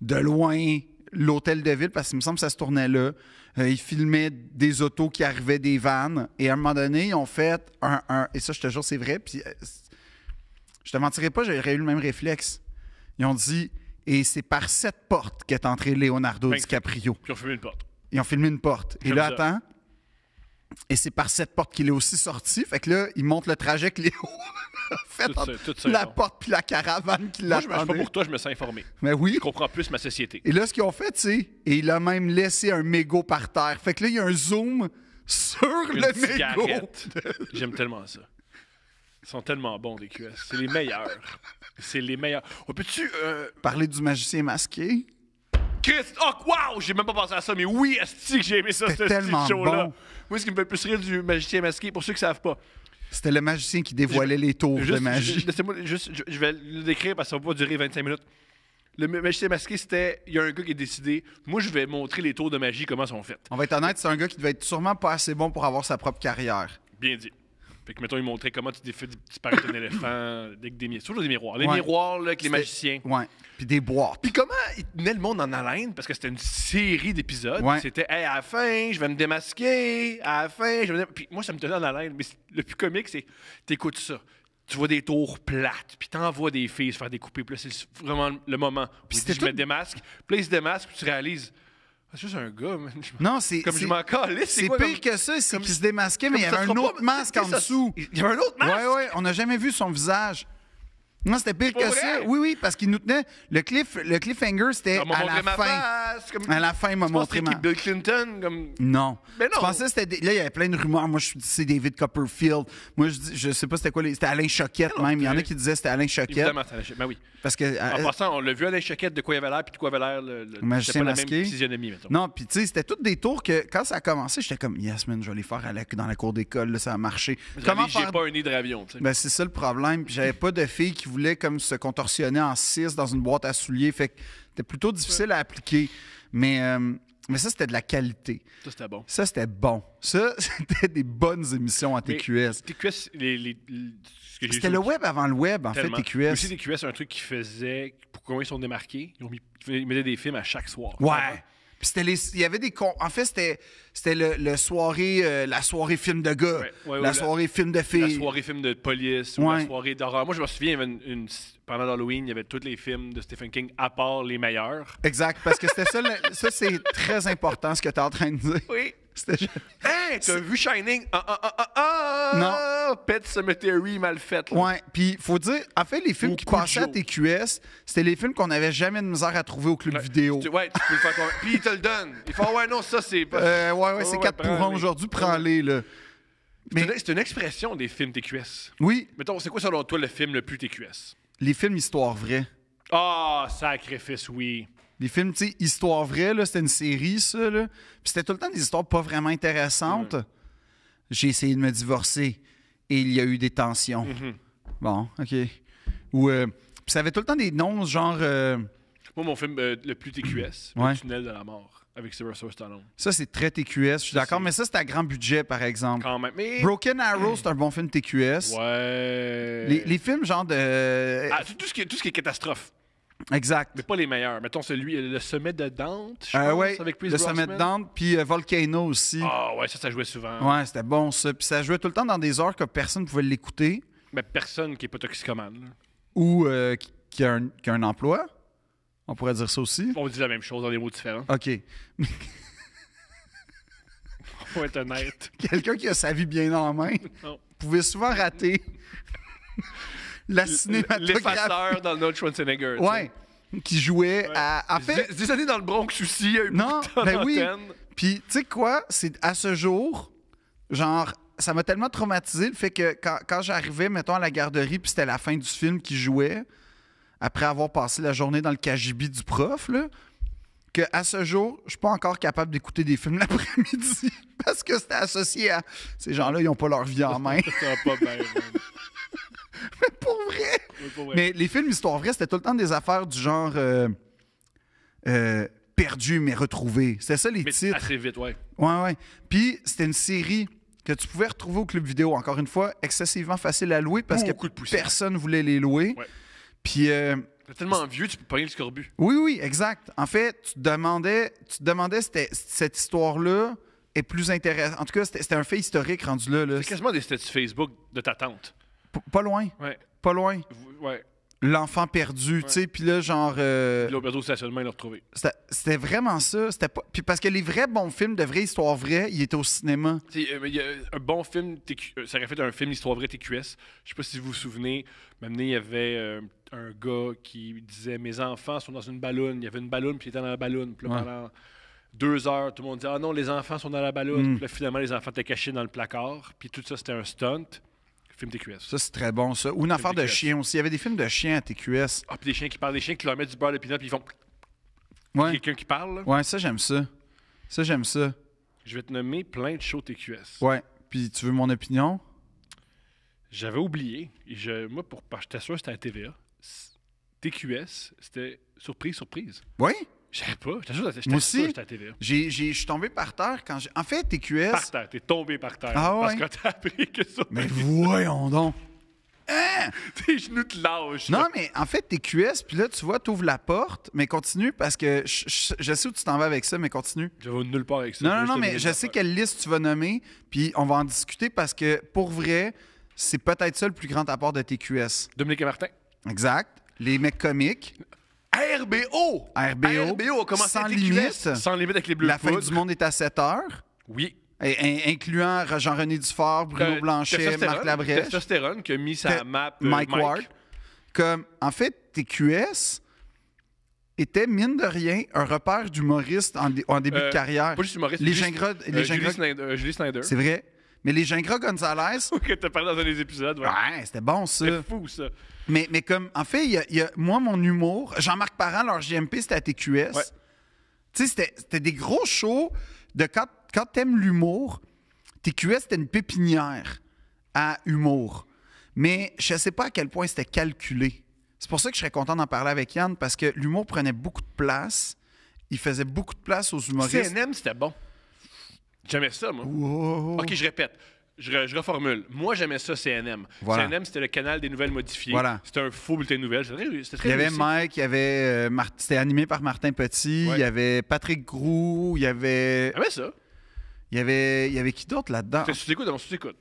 B: de loin l'hôtel de ville, parce qu'il me semble que ça se tournait là. Euh, ils filmaient des autos qui arrivaient des vannes. Et à un moment donné, ils ont fait un. et ça, je te jure, c'est vrai. Puis euh, je te mentirais pas, j'aurais eu le même réflexe. Ils ont dit Et c'est par cette porte qu'est entré Leonardo ben, DiCaprio. ils ont filmé une porte. Ils ont filmé une porte. Et là, attends, et c'est par cette porte qu'il est aussi sorti. Fait que là, il montre le trajet que Léo a
A: fait la
B: porte puis la caravane qui l'a Moi, je pas pour toi,
A: je me sens informé. Mais oui. Je comprends plus ma société.
B: Et là, ce qu'ils ont fait, c'est... Et il a même laissé un mégot par terre. Fait que là, il y a un zoom sur le mégot.
A: J'aime tellement ça. Ils sont tellement bons, les QS. C'est les meilleurs. C'est les meilleurs.
B: Oh, Peux-tu... Euh, Parler du magicien masqué?
A: Christ! Oh, wow! J'ai même pas pensé à ça, mais oui, est que j'ai aimé ça, ce tellement show-là. Bon. Moi, ce qui me fait plus rire du magicien masqué, pour ceux qui savent
B: pas, c'était le magicien qui dévoilait les tours de magie.
A: Laissez-moi juste, je, vais le décrire parce que ça va pas durer 25 minutes. Le magicien masqué, c'était il y a un gars qui est décidé, moi je vais montrer les tours de magie, comment sont faites.
B: On va être honnête, c'est un gars qui devait être sûrement pas assez bon pour avoir sa propre carrière.
A: Bien dit. Fait que, mettons, ils montraient comment tu défais disparaître un éléphant avec des miroirs. Toujours des miroirs. Les miroirs, là, avec les magiciens.
B: Ouais. Puis des boîtes. Puis comment il tenait le monde en haleine? Parce que c'était une série
A: d'épisodes. C'était, hey, à la fin, je vais me démasquer. À la fin, je vais me Puis moi, ça me tenait en haleine. Mais le plus comique, c'est, t'écoutes ça. Tu vois des tours plates, puis t'envoies des filles se faire découper. Puis là, c'est vraiment le moment. Puis tu mets des masques, démasque. Puis des ils puis tu réalises, ah, c'est juste un gars, man. Non, c'est. Comme je c'est pire que
B: ça, c'est qu'il se démasquait, mais il y avait un autre masque en dessous. Il y avait un autre masque? Ouais, ouais, on n'a jamais vu son visage. Non, c'était pire que ça. Oui, oui, parce qu'il nous tenait. Le, cliff, le cliffhanger, c'était à la fin. À la fin, il m'a montré ma... Bill Clinton, comme... Non. Mais non. Je pensais que c'était... Là, il y avait plein de rumeurs. Moi, je c'est David Copperfield. Moi, je, dis, je sais pas c'était quoi. C'était Alain Choquette, même. Il y en a qui disaient c'était Alain Choquette. Évidemment, ben oui. Parce que... Euh, en
A: passant, on l'a vu Alain Choquette, de quoi il avait l'air, puis de quoi avait l'air le... le... Magicien pas masqué.
B: Non, puis tu sais, c'était tous des tours que, quand ça a commencé, j'étais comme « Yes, man, je vais les faire à dans la cour d'école. Là, ça a marché. » Comment faire... pas
A: un nid d'avion, tu sais. Ben, c'est
B: ça le problème. j'avais pas de filles qui voulait comme se contorsionner en six dans une boîte à souliers. Fait que c'était plutôt difficile à appliquer. Mais, euh, mais ça, c'était de la qualité. Ça, c'était bon. Ça, c'était bon. Ça, c'était des bonnes émissions en TQS.
A: TQS, c'était le web
B: avant le web, en fait, TQS. aussi,
A: TQS, un truc qui faisait. Pour ils sont démarqués, ils mettaient des films à chaque soir.
B: Ouais c'était il y avait des en fait c'était c'était le, soirée euh, la soirée film de gars, la soirée film de filles, la soirée
A: film de police ou la soirée d'horreur. Moi je me souviens une, pendant Halloween, il y avait tous les films de Stephen King à part les meilleurs.
B: Exact, parce que c'était ça c'est très important ce que tu es en train de dire. Oui. C'était
A: Hein, t'as vu Shining? Ah, ah, ah, ah, ah, Non. Pet Cemetery mal faite. Là. Ouais,
B: puis faut dire, en fait, les films qui passaient à TQS, c'était les films qu'on n'avait jamais de misère à trouver au club vidéo.
A: ouais, tu peux le faire Puis ils te le donnent. Ils font, ouais, non, ça, c'est
B: pas. Euh, ouais, ouais, c'est 4 pour 1 aujourd'hui, prends-les, là. Mais... C'est une
A: expression des films TQS. Oui. Mettons, c'est quoi selon toi le film le plus TQS?
B: Les films Histoire vraie.
A: Ah, oh, sacrifice, oui.
B: Les films, tu sais, histoire vraie, là, c'était une série, ça, Puis c'était tout le temps des histoires pas vraiment intéressantes. J'ai essayé de me divorcer et il y a eu des tensions. Mm-hmm. Bon, OK. Ou, euh, puis ça avait tout le temps des noms, genre. Euh,
A: Moi, mon film euh, le plus TQS, Le Tunnel de la mort, avec Sylvester Stallone.
B: Ça, c'est très TQS, je suis d'accord, mais ça, c'est à grand budget, par exemple. Broken Arrow, c'est un bon film TQS.
A: Ouais.
B: Les, films, genre de. Ah,
A: tout, ce qui tout ce qui est catastrophe. Exact. Mais pas les meilleurs. Mettons celui, le sommet de Dante, je euh, avec Chris Le sommet de Dante,
B: puis euh, Volcano aussi. Ah ouais, ça, ça jouait souvent. Ouais, c'était bon ça. Puis ça jouait tout le temps dans des heures que personne ne pouvait l'écouter. Mais personne qui n'est pas toxicomane. Ou euh, qui, a un, emploi. On pourrait dire ça aussi.
A: On dit la même chose dans des mots différents.
B: OK. Faut être honnête. Quelqu'un qui a sa vie bien en main pouvait souvent rater la cinématographie.
A: dans notre Schwarzenegger. Ouais.
B: Qui jouait à. En Des, dans le Bronx aussi, Non, ben oui. Puis, tu sais quoi, c'est à ce jour, genre, ça m'a tellement traumatisé le fait que quand, j'arrivais, mettons, à la garderie, puis c'était la fin du film qui jouait, après avoir passé la journée dans le cagibi du prof, là, que à ce jour, je suis pas encore capable d'écouter des films l'après-midi parce que c'était associé à ces gens-là, ils ont pas leur vie en main. pas Mais pour vrai! Mais les films Histoire vraie, c'était tout le temps des affaires du genre. Euh, euh perdu mais retrouvé. C'était ça les titres. Assez vite, ouais. Ouais, ouais. Puis c'était une série que tu pouvais retrouver au club vidéo. Encore une fois, excessivement facile à louer parce que personne voulait les louer. Ouais. Puis. Euh,
A: tellement vieux, tu peux pas le scorbut.
B: Oui, oui, exact. En fait, tu te demandais, tu demandais c'était, cette histoire-là est plus intéressante. En tout cas, c'était, un fait historique rendu là. là. C'est
A: quasiment des statuts Facebook de ta tante
B: pas loin. Pas loin. L'enfant perdu, tu sais, puis là, genre. Euh, puis
A: Ils au stationnement, ils retrouvé.
B: C'était vraiment ça. C'était pas... Puis parce que les vrais bons films de vraies histoires vraies, ils étaient au cinéma.
A: Euh, un bon film, euh, ça aurait fait un film histoire vraie TQS. Je sais pas si vous vous souvenez, maintenant il y avait un gars qui disait Mes enfants sont dans une ballonne. Il y avait une ballonne, puis il était dans la ballonne. Puis là, pendant deux heures, tout le monde disait Ah non, les enfants sont dans la ballonne. Mm. Puis là, finalement, les enfants étaient cachés dans le placard. Puis tout ça, c'était un stunt. Film TQS.
B: Ça, c'est très bon, ça. Ou une affaire de chien aussi. Il y avait des films de chiens à TQS. Ah, puis
A: des chiens qui parlent, des chiens qui leur mettent du beurre de pinot, puis ils font. Quelqu'un qui parle.
B: Ouais, ça, j'aime ça. Ça, j'aime ça.
A: Je vais te nommer plein de shows TQS.
B: Ouais. Puis tu veux mon opinion?
A: J'avais oublié. je, moi, pour, Je ça c'était à TVA. TQS, c'était surprise, surprise. Oui? Je sais pas. J'étais Moi aussi,
B: je suis tombé par terre quand j'ai. En fait, TQS. Par terre, t'es tombé par terre. Ah ouais? Parce que t'as appris que ça. Mais voyons donc. Hein? hein? Tes genoux te lâchent. Non, mais en fait, TQS, puis là, tu vois, t'ouvres la porte, mais continue parce que je, sais où tu t'en vas avec ça, mais continue. Je vais nulle part avec ça. Non, non, non, mais je sais quelle liste tu vas nommer, puis on va en discuter parce que pour vrai, c'est peut-être ça le plus grand apport de TQS. Dominique et Martin. Exact. Les mecs comiques. RBO! RBO. a commencé sans limite. Sans limite avec les Bleus. La fin du monde est à 7 heures. Oui. incluant Jean-René Dufort, Bruno euh, Blanchet, Marc Labrèche.
A: Testosterone qui a mis sa map. Euh, Mike, Ward.
B: Comme, en fait, TQS était, mine de rien, un repère d'humoriste en, en, début de euh, carrière. Pas juste humoriste. Les Gingras. Les Julie Snyder. C'est vrai. Mais les Gingras Gonzalez. que t'as parlé dans un des épisodes. Ouais, c'était bon, ça. C'est fou, ça. Mais, comme, en fait, y a, moi, mon humour, Jean-Marc Parent, leur GMP, c'était à TQS. Tu sais, c'était des gros shows de quand, quand t'aimes l'humour, TQS, c'était une pépinière à humour. Mais je sais pas à quel point c'était calculé. C'est pour ça que je serais content d'en parler avec Yann, parce que l'humour prenait beaucoup de place. Il faisait beaucoup de place aux humoristes. CNM,
A: c'était bon. J'aimais ça, moi. OK, je répète je, reformule. Moi, j'aimais ça, CNM. CNM, c'était le canal des nouvelles modifiées. C'était un faux bulletin de nouvelles. Très, très il y avait Mike,
B: il y avait. Euh, c'était animé par Martin Petit, il y avait Patrick Groux, il y avait. Ah, ça. Il y avait, il y avait qui d'autre là-dedans? C'était
A: sous-écoute avant sous-écoute.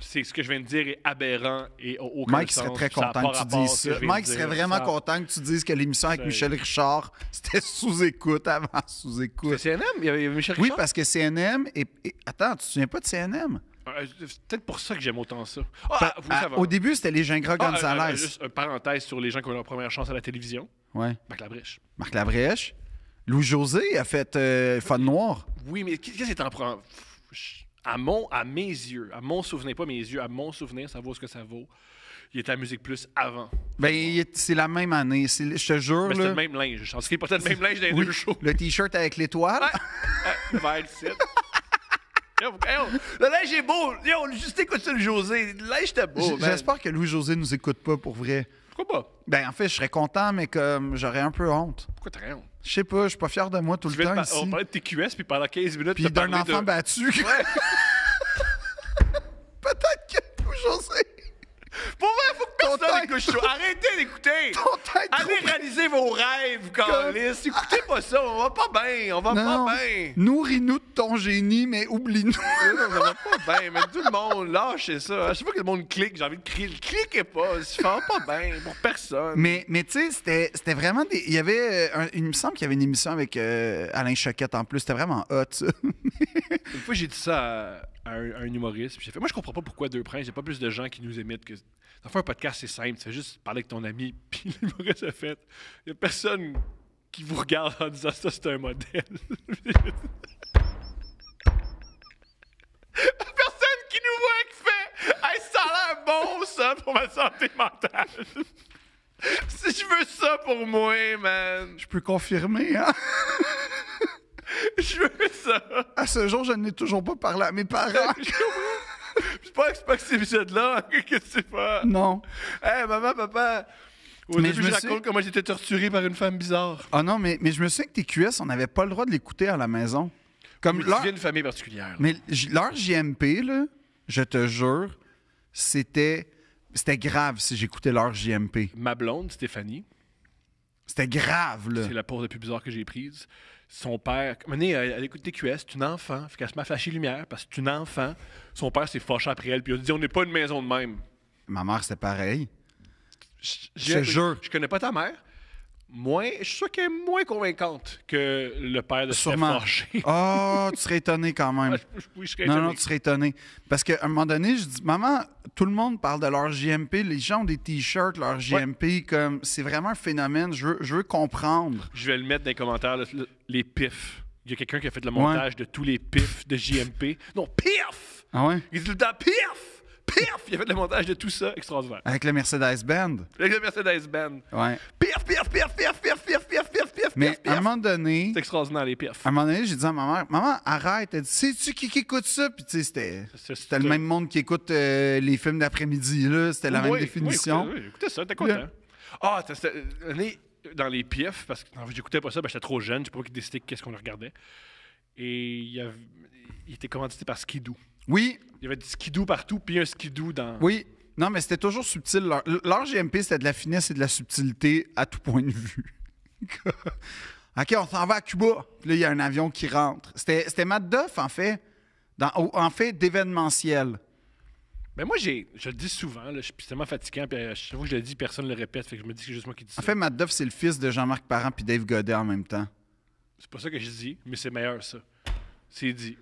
A: C'est ce que je viens de dire est aberrant et aucun Mike serait très content que tu dises ça. Que Mike serait vraiment content
B: que tu dises que l'émission avec Michel Richard, c'était sous-écoute avant sous-écoute. C'est CNM? Il y avait Michel Richard? Oui, parce que CNM... Et Attends, tu te souviens pas de CNM?
A: Euh, c'est peut-être pour ça que j'aime autant ça. Ah, bah, au début, c'était les Gingras Gonzalez. Ah, euh, euh, juste une parenthèse sur les gens qui ont leur première chance à la télévision. Ouais. Marc Labrèche.
B: Marc Labrèche. Louis-José a fait fan Fun Noir.
A: Oui, mais qu'est-ce qu'il t'en en prend? À, mon, à mes yeux, à mon souvenir, pas mes yeux, à mon souvenir, ça vaut ce que ça vaut. Il était à Musique Plus avant.
B: Ben, c'est la même année. Je te jure. Mais le même
A: linge. En ce portait le même linge dans deux
B: shows. Le t-shirt avec l'étoile. Ouais.
A: le linge est beau. Yo, juste écoute le José. Le linge était beau. J'espère
B: que Louis-José nous écoute pas pour vrai. Pourquoi pas? Ben, en fait, je serais content, mais comme j'aurais un peu honte. Pourquoi t'aurais honte? Je sais pas, je suis pas fier de moi tout le temps. Ici. On
A: parlait de TQS, puis pendant 15 minutes, Puis d'un enfant battu. Ouais. d'écouter Arrêtez d'écouter. Allez réaliser vos rêves, Carlis. Écoutez pas ça. On va pas bien. On va pas bien.
B: Nourris-nous de ton génie, mais oublie-nous.
A: on va pas bien. Mais tout le monde, lâchez ça. Je sais pas que le monde clique. J'ai envie de crier. Cliquez pas. Ça va pas bien pour personne.
B: Mais, mais tu sais, c'était vraiment des. Il y avait. Euh, il me semble qu'il y avait une émission avec euh, Alain Choquette en plus. C'était vraiment hot, ça.
A: une fois, j'ai dit ça à un, humoriste. Puis j'ai fait Moi, je comprends pas pourquoi Deux Princes, il pas plus de gens qui nous émettent que T'as fait un podcast, c'est simple. Tu fais juste parler avec ton ami, puis reste a fait. Il n'y a personne qui vous regarde en disant ça, c'est un modèle. personne
B: qui nous voit qui fait Hey,
A: ça a l'air bon, ça, pour ma santé mentale. si je veux ça pour moi, man. Je
B: peux confirmer, hein. je veux ça. À ce jour, je n'ai toujours pas parlé à mes parents. Je pas que c'est épisode-là, que tu pas? Non. Hé, eh, maman, papa, au début, je, raconte comment j'étais
A: torturé par une femme bizarre.
B: Ah non, mais, mais je me souviens que tes QS, on n'avait pas le droit de l'écouter à la maison. Comme leur...
A: une famille particulière.
B: Mais leur JMP, là, je te jure, c'était c'était grave si j'écoutais leur JMP.
A: Ma blonde, Stéphanie. C'était grave, là. C'est la pause la plus bizarre que j'ai prise son père. mené elle, elle écoute TQS, c'est une enfant. Fait qu'elle se met lumière parce que c'est une enfant. Son père s'est fâché après elle. Puis il a dit On n'est pas une maison de même.
B: Ma mère, c'est pareil. Je,
A: connais pas ta mère. Moins, je suis sûr qu'elle est moins convaincante que le père de Sûrement. fâché.
B: oh, ah, tu serais étonné quand même. Ah, non, étonné. non, tu serais étonné. Parce qu'à un moment donné, je dis Maman, tout le monde parle de leur JMP. Les gens ont des t-shirts, leur JMP. C'est vraiment un phénomène. Je veux, comprendre.
A: Je vais le mettre dans les commentaires. le, les pifs. Il y a quelqu'un qui a fait le montage de tous les pifs de JMP. Non, pif! Ah ouais? Il dit tout le
B: temps pif! Pif!
A: Il a fait le montage de tout ça, extraordinaire.
B: Avec le Mercedes Band.
A: Avec le Mercedes Band.
B: Ouais. Pif, pif, pif, pif, pif, pif, pif, pif, pif, Mais pif, pif. à un moment donné. C'est extraordinaire, les pifs. À un moment donné, j'ai dit à ma mère, Maman, arrête. Elle sais-tu qui, qui, écoute ça? Puis, tu sais, c'était, c'était le même monde qui écoute euh, les films d'après-midi, là. C'était la même définition. Oui, écoutez, ça, t'es content.
A: Ah, oh, dans les PF, parce que j'écoutais pas ça, que ben, j'étais trop jeune, je sais pas qui décidait qu'est-ce qu'on regardait. Et il, avait, était commandité par Skidoo. Oui. Il y avait du Skidoo partout, puis un Skidoo dans.
B: Oui. Non, mais c'était toujours subtil. Leur, GMP, c'était de la finesse et de la subtilité à tout point de vue. OK, on s'en va à Cuba. Puis là, il y a un avion qui rentre. C'était Matt Duff, en fait, en fait d'événementiel. Mais ben, moi,
A: j'ai, je le dis souvent, je suis tellement fatiguant, puis chaque euh, fois que je le dis, personne ne le répète, que je me dis que c'est juste moi qui dis ça. En
B: fait, Madoff, c'est le fils de Jean-Marc Parent puis Dave Godet en même temps.
A: C'est pas ça que je dis, mais c'est meilleur, ça. C'est dit.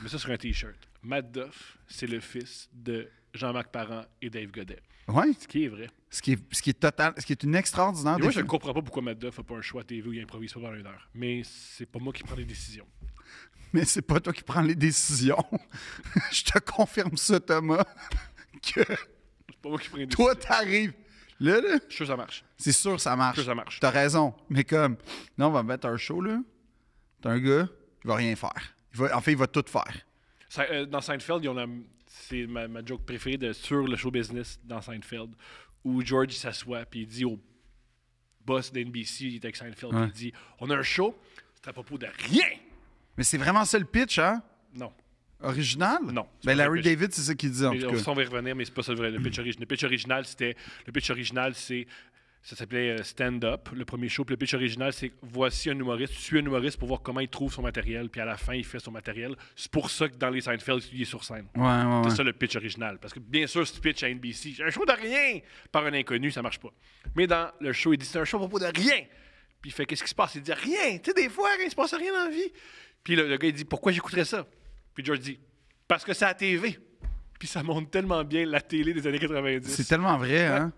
A: Mais ça sur un T-shirt. Madoff, c'est le fils de Jean-Marc Parent et Dave Godet. Oui. Ce qui est vrai.
B: Ce qui est, ce qui est total, ce qui est une extraordinaire. moi, je ne
A: comprends pas pourquoi Madoff n'a pas un choix TV où il improvise pas pendant une heure. Mais c'est pas moi qui prends les décisions
B: mais c'est pas toi qui prends les décisions. je te confirme ça, Thomas, que pas moi qui prends les toi, t'arrives. Là, là. Je sûr ça marche. C'est sûr que ça marche. Je sûr ça marche. T'as raison. Mais comme, non, on va mettre un show, là. T'es un gars, il va rien faire. Il va, en fait, il va tout faire.
A: Euh, dans Seinfeld, c'est ma, joke préférée de, sur le show business dans Seinfeld, où George s'assoit puis il dit au boss d'NBC, il était avec Seinfeld, il dit On a un show, c'est à propos de
B: rien. Mais c'est vraiment ça le pitch, hein? Non. Original? Non. Ben Larry David, c'est ça qu'il dit en tout cas. On va
A: y revenir, mais c'est pas ça le vrai. Le pitch, le pitch original, c'était. Le pitch original, c'est. Ça s'appelait euh, Stand Up, le premier show. Puis le pitch original, c'est voici un humoriste, tu suis un humoriste pour voir comment il trouve son matériel, puis à la fin, il fait son matériel. C'est pour ça que dans les Seinfeld, il est sur scène. Ouais, ouais, c'est ça le pitch original. Parce que bien sûr, si tu à NBC, un show de rien par un inconnu, ça marche pas. Mais dans le show, il dit c'est un show à propos de rien. Puis il fait Qu'est-ce qui se passe Il dit Rien. Tu sais, des fois, il se passe rien dans la vie. Puis le, gars, il dit Pourquoi j'écouterais ça Puis George dit Parce que c'est à TV. Puis ça montre tellement bien la télé des années 90. C'est
B: tellement vrai, hein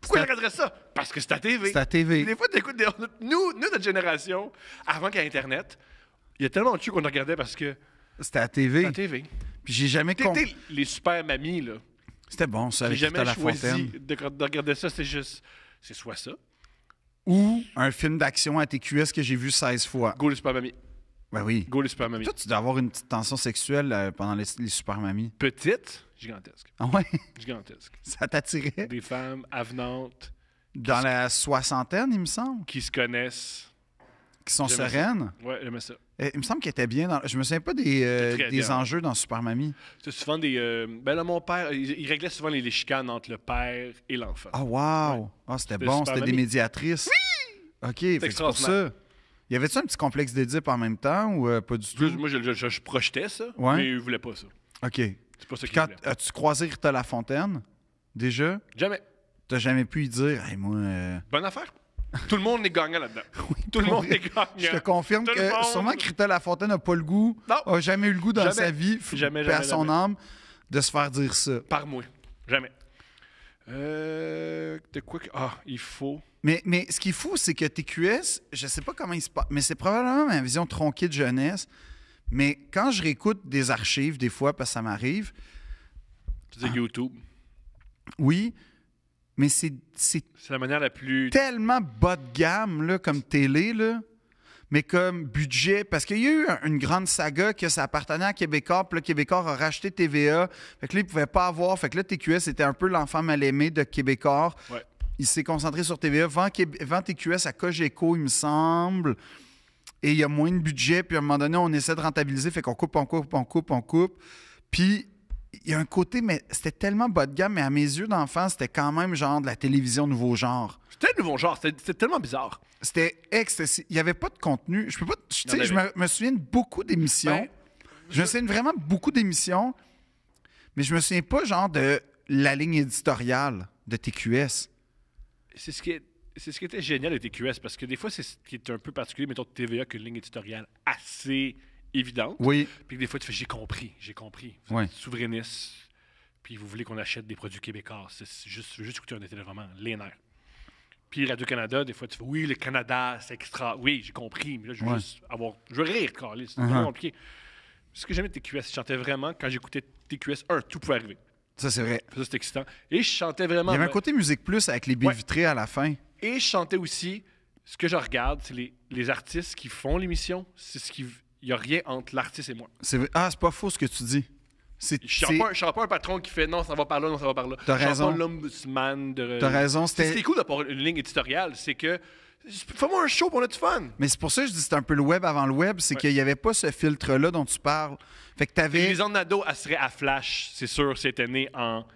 A: Pourquoi tu regarderais ça Parce que c'est à TV. C'est à TV. Des fois, tu écoutes. Des... Nous, nous, notre génération, avant qu'il y ait Internet, il y a tellement de trucs qu'on regardait
B: parce que. C'était à TV. à TV. Puis j'ai jamais compris.
A: les super mamies, là.
B: C'était bon, ça, avec J'ai jamais la choisi
A: de, regarder ça, c'est juste. C'est soit ça,
B: ou un film d'action à TQS que j'ai vu 16 fois. Go les Super Mamies. Ben oui. Go les Super Mamies. tu dois avoir une petite tension sexuelle euh, pendant les, les Super Mamies. Petite, gigantesque. Ah ouais? Gigantesque. Ça t'attirait? Des femmes avenantes. Dans la soixantaine, il me semble. Qui se connaissent qui sont sereines. Oui, Ouais, j'aimais ça. Euh, il me semble qu'il était bien dans. Je me souviens pas des, euh, enjeux dans Super Mamie.
A: C'est souvent des. Euh, ben là, mon père, il, réglait souvent les, chicanes entre le père et l'enfant. Ah,
B: wow! Ah, c'était bon, c'était des médiatrices. Oui! OK, c'est pour ça. Y avait-tu un petit complexe d'Édipe en même temps ou pas du tout?
A: Moi, je, projetais ça, ouais. mais il voulait pas ça. OK. C'est pas ça qu'il voulait.
B: As-tu croisé Rita Lafontaine déjà? Jamais. T'as jamais pu y dire, hey, moi.
A: Bonne affaire. Tout le monde est gagnant là-dedans. Oui, tout le monde est gagnant. Je te confirme que sûrement sûrement
B: Crita Lafontaine n'a pas le goût, n'a jamais eu le goût dans sa vie, jamais, à son âme, de se faire dire ça. Par moi.
A: Jamais. Euh, quoi que... Ah, il faut...
B: Mais, ce qui est fou, c'est que TQS, je sais pas comment il se passe, mais c'est probablement ma vision tronquée de jeunesse. Mais quand je réécoute des archives, des fois, parce que ça m'arrive... Tu dis ah. YouTube. Oui, mais c'est.
A: la manière la plus.
B: Tellement bas de gamme, là, comme télé, là. Mais comme budget, parce qu'il y a eu une grande saga que ça appartenait à Québécois, puis là, Québécois a racheté TVA. Fait que là, ils pouvaient pas avoir. Fait que là, TQS était un peu l'enfant mal aimé de Québécois. Il s'est concentré sur TVA. Vend, vend TQS à Cogeco, il me semble et il y a moins de budget, puis à un moment donné, on essaie de rentabiliser, fait qu'on coupe, on coupe, on coupe, on coupe. Puis il y a un côté, mais c'était tellement bas de gamme, mais à mes yeux d'enfant, c'était quand même genre de la télévision nouveau genre.
A: C'était nouveau genre, c'était tellement
B: bizarre. C'était excessif. Il n'y avait pas de contenu. Je peux pas. Tu sais, je me, souviens de beaucoup d'émissions. Ben, je... me souviens vraiment beaucoup d'émissions, mais je me souviens pas genre de la ligne éditoriale de TQS.
A: C'est ce qui c'est ce qui était génial de TQS, parce que des fois, c'est ce qui est un peu particulier, mais mettons, TVA, qu'une ligne éditoriale assez évident. Oui. Puis des fois, tu fais j'ai compris, j'ai compris. souverainiste, puis vous voulez qu'on achète des produits québécois. C'est juste, juste écouter un téléroman, les nerfs. Puis Radio-Canada, des fois, tu fais oui, le Canada, c'est extra. Oui, j'ai compris, mais là, je veux juste avoir. Je veux rire, Carlis. C'est uh compliqué. Ce que j'aimais de TQS, je chantais vraiment quand j'écoutais TQS un, tout pouvait arriver.
B: Ça, c'est vrai. Ça,
A: c'est excitant. Et je chantais vraiment. Il y avait un côté
B: musique plus avec les baies vitrées à la fin.
A: Et je chantais aussi. Ce que je regarde, c'est les, les artistes qui font l'émission. C'est ce qui n'y a rien entre l'artiste et moi.
B: Ah, c'est pas faux ce que tu dis. Je ne suis
A: pas un patron qui fait non, ça va par là, non, ça va par là. as raison. pas l'ombudsman de. as raison. C'était cool d'avoir une ligne éditoriale. C'est que.
B: Fais-moi un show pour notre fun. Mais c'est pour ça que je dis c'est un peu le web avant le web, c'est qu'il n'y avait pas ce filtre-là dont tu parles. Fait que t'avais.
A: Les Nado, elle serait à Flash, c'est sûr, c'était né en.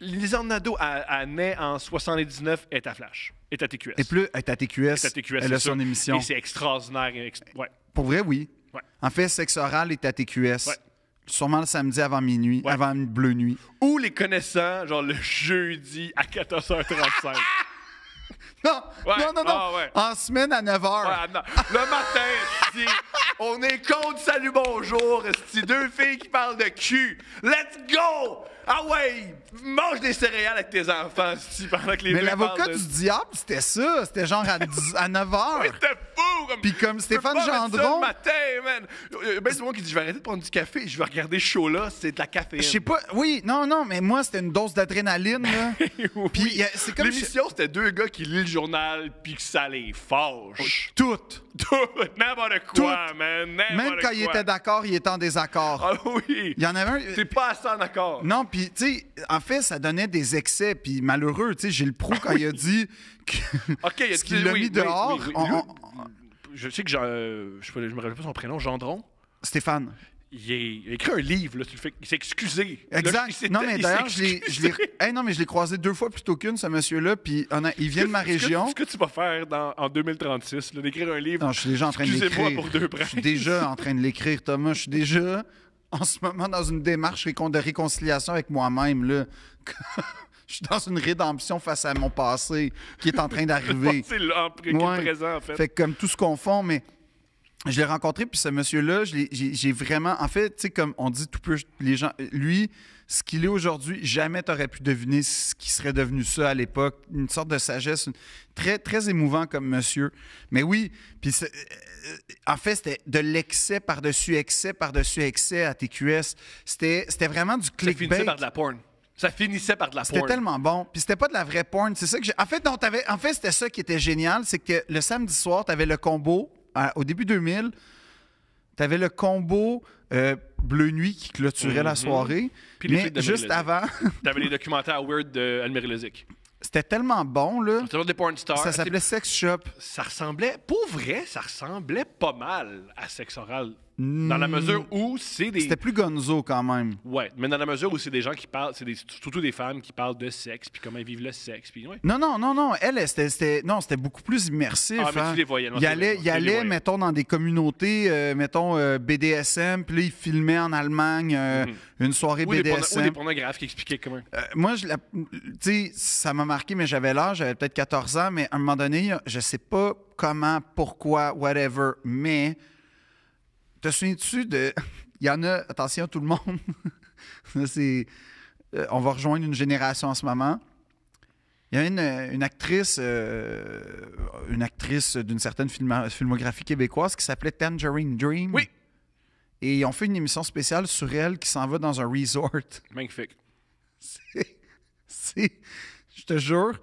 A: Les Nadeau, elle, elle naît en 79, est à Flash, est à TQS. Et plus,
B: est à TQS, TQS elle a son émission. Et c'est
A: extraordinaire. Ouais.
B: Pour vrai, oui. En fait, sexe oral est à TQS. Sûrement le samedi avant minuit, Avant une bleue nuit.
A: Ou les connaissants, genre le jeudi à 14h35.
B: Non, non, non, non, ah, En semaine à 9 h. le matin, on est contre Salut
A: Bonjour, C'est deux filles qui parlent de cul. Let's go! Ah ouais, mange des céréales avec tes enfants, si pendant que les Mais l'avocat du diable,
B: c'était ça. C'était genre à, à 9 h. c'était fou. Comme, Puis comme Stéphane pas Gendron. Le matin, man. Il y a qui dis Je vais arrêter de prendre du café, je vais regarder ce show là, c'est de la caféine. Je sais pas. Oui, non, non, mais moi, c'était une dose d'adrénaline, là. Puis euh, c'est comme. L'émission,
A: c'était deux gars qui lisent le journal, puis que ça les fâche. Tout. Tout. N'importe quoi, Tout. man. Même quand ils étaient
B: d'accord, ils étaient en désaccord. Ah oui. Il y en avait un. C'est pas assez en accord. Non, puis tu sais, en fait, ça donnait des excès, puis malheureux, tu sais, j'ai le pro ah quand il a dit qu'il a mis dehors.
A: je sais que euh, je, ne me rappelle pas son prénom, Gendron. Stéphane. Il, a écrit un livre, là, s'est excusé. Exact. non, mais d'ailleurs, je l'ai,
B: non, mais je l'ai croisé deux fois plutôt qu'une, ce monsieur-là, puis il vient de ma région.
A: quest ce que tu vas faire en 2036, d'écrire un livre. Non, je suis déjà en train de l'écrire. pour Je suis
B: déjà en train de l'écrire, Thomas. Je suis déjà en ce moment dans une démarche de réconciliation avec moi-même. je suis dans une rédemption face à mon passé qui est en train d'arriver.
A: c'est présent, en fait. Fait
B: comme tout ce qu'on fait, mais je l'ai rencontré, puis ce monsieur-là, j'ai vraiment. En fait, tu sais, comme on dit, tout peu, les gens. Lui, ce qu'il est aujourd'hui, jamais tu aurais pu deviner ce qui serait devenu ça à l'époque. Une sorte de sagesse, très, très émouvant comme monsieur. Mais oui, puis euh, en fait, c'était de l'excès par-dessus excès par-dessus excès à TQS. C'était vraiment du clickbait. Ça finissait par de
A: la porn. Ça finissait par de la porn. C'était
B: tellement bon. Puis c'était pas de la vraie porn. C'est ça que En fait, non, avais... en fait c'était ça qui était génial. C'est que le samedi soir, tu avais le combo euh, au début 2000. Tu avais le combo euh, Bleu Nuit qui clôturait la mhm. soirée. Mais juste avant.
A: T'avais les documentaires weird de
B: C'était tellement bon, là. C'était
A: Des porn stars. Ça s'appelait
B: Sex Shop. Ça ressemblait, pour vrai, ça
A: ressemblait pas mal à Sex Oral dans la hmm. mesure où c'est des. C'était
B: plus gonzo quand même.
A: Ouais, mais dans la mesure où c'est des gens qui parlent, c'est surtout des femmes qui parlent de sexe, puis comment ils vivent le sexe, puis
B: Non, non, non, non. Elle, c'était, non, c'était beaucoup plus immersif. Ah, mais hein. tu les voyais, non, Il allait mettons, dans des communautés, euh, mettons, euh, BDSM, puis là, il filmait en Allemagne euh, mhm. une soirée BDSM. Des des
A: pornographes qui expliquaient comment.
B: moi, tu sais, ça m'a marqué, mais j'avais l'âge, j'avais peut-être 14 ans, mais à un moment donné, je sais pas comment, pourquoi, whatever, mais te souviens-tu de. Il y en a, attention tout le monde. c'est, euh, on va rejoindre une génération en ce moment. Il y a une, euh, actrice, euh, une actrice d'une certaine filmographie québécoise qui s'appelait Tangerine Dream. Oui. Et ils ont fait une émission spéciale sur elle qui s'en va dans un resort. Magnifique. C'est, je te jure,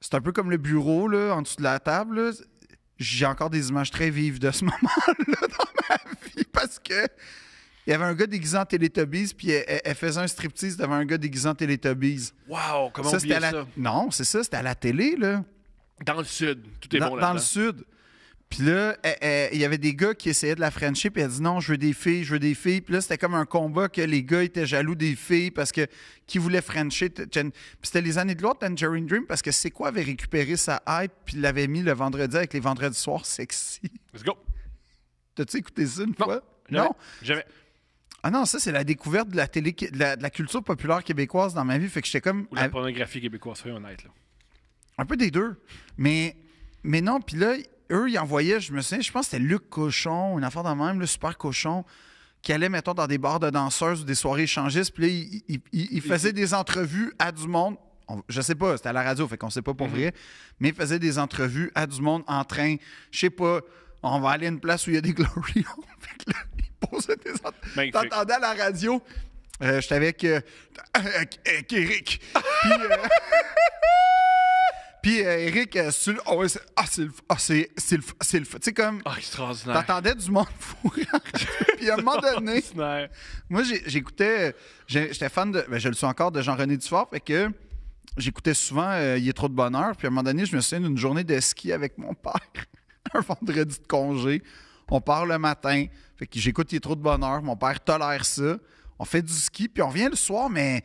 B: c'est un peu comme le bureau là, en dessous de la table. Là j'ai encore des images très vives de ce moment-là dans ma vie parce que il y avait un gars déguisé en Teletubbies, puis elle, faisait un striptease devant un gars déguisé en Teletubbies.
A: Wow, comment on oublier ça?
B: Non, c'est ça, c'était à la télé, là. Dans
A: le sud, tout est bon là Dans le sud.
B: Puis là, euh, euh, il y avait des gars qui essayaient de la friendship et elle dit non, je veux des filles, je veux des filles. Puis là, c'était comme un combat que les gars étaient jaloux des filles parce que qui voulait friendship. Puis c'était les années de l'autre, Dream parce que c'est quoi avait récupéré sa hype puis l'avait mis le vendredi avec les vendredis soirs sexy. Let's go. T'as-tu écouté ça une fois? non. Jamais. Ah non, ça, c'est la découverte de la télé, culture populaire québécoise dans ma vie. Fait que j'étais comme. Ou la pornographie québécoise, soyons honnêtes, Un peu des deux. Mais, mais non, puis là, eux, ils envoyaient, je me souviens, je pense que c'était Luc Cochon, une affaire de même, le super cochon, qui allait, mettons, dans des bars de danseuses ou des soirées échangistes, puis là, il, il, faisait des entrevues à du monde. je sais pas, c'était à la radio, fait qu'on sait pas pour mhm. vrai, mais il faisait des entrevues à du monde en train, je sais pas, on va aller à une place où il y a des Glory fait que là, il posait des entrevues. Ben, t'entendais à la radio, je euh, j'étais avec, euh, Eric, euh, puis euh, Eric, euh, oh, c'est ah, c'est le ah, c'est le Tu sais, comme, Ah, extraordinaire. t'attendais du monde fou. Puis à un moment donné, moi, j'écoutais, j'étais fan de, ben, je le suis encore, de Jean-René Dufort, fait que j'écoutais souvent Il euh, Il est trop de bonheur. Puis à un moment donné, je me souviens d'une journée de ski avec mon père, un vendredi de congé. On part le matin, fait que j'écoute Il est trop de bonheur. Mon père tolère ça. On fait du ski, puis on vient le soir, mais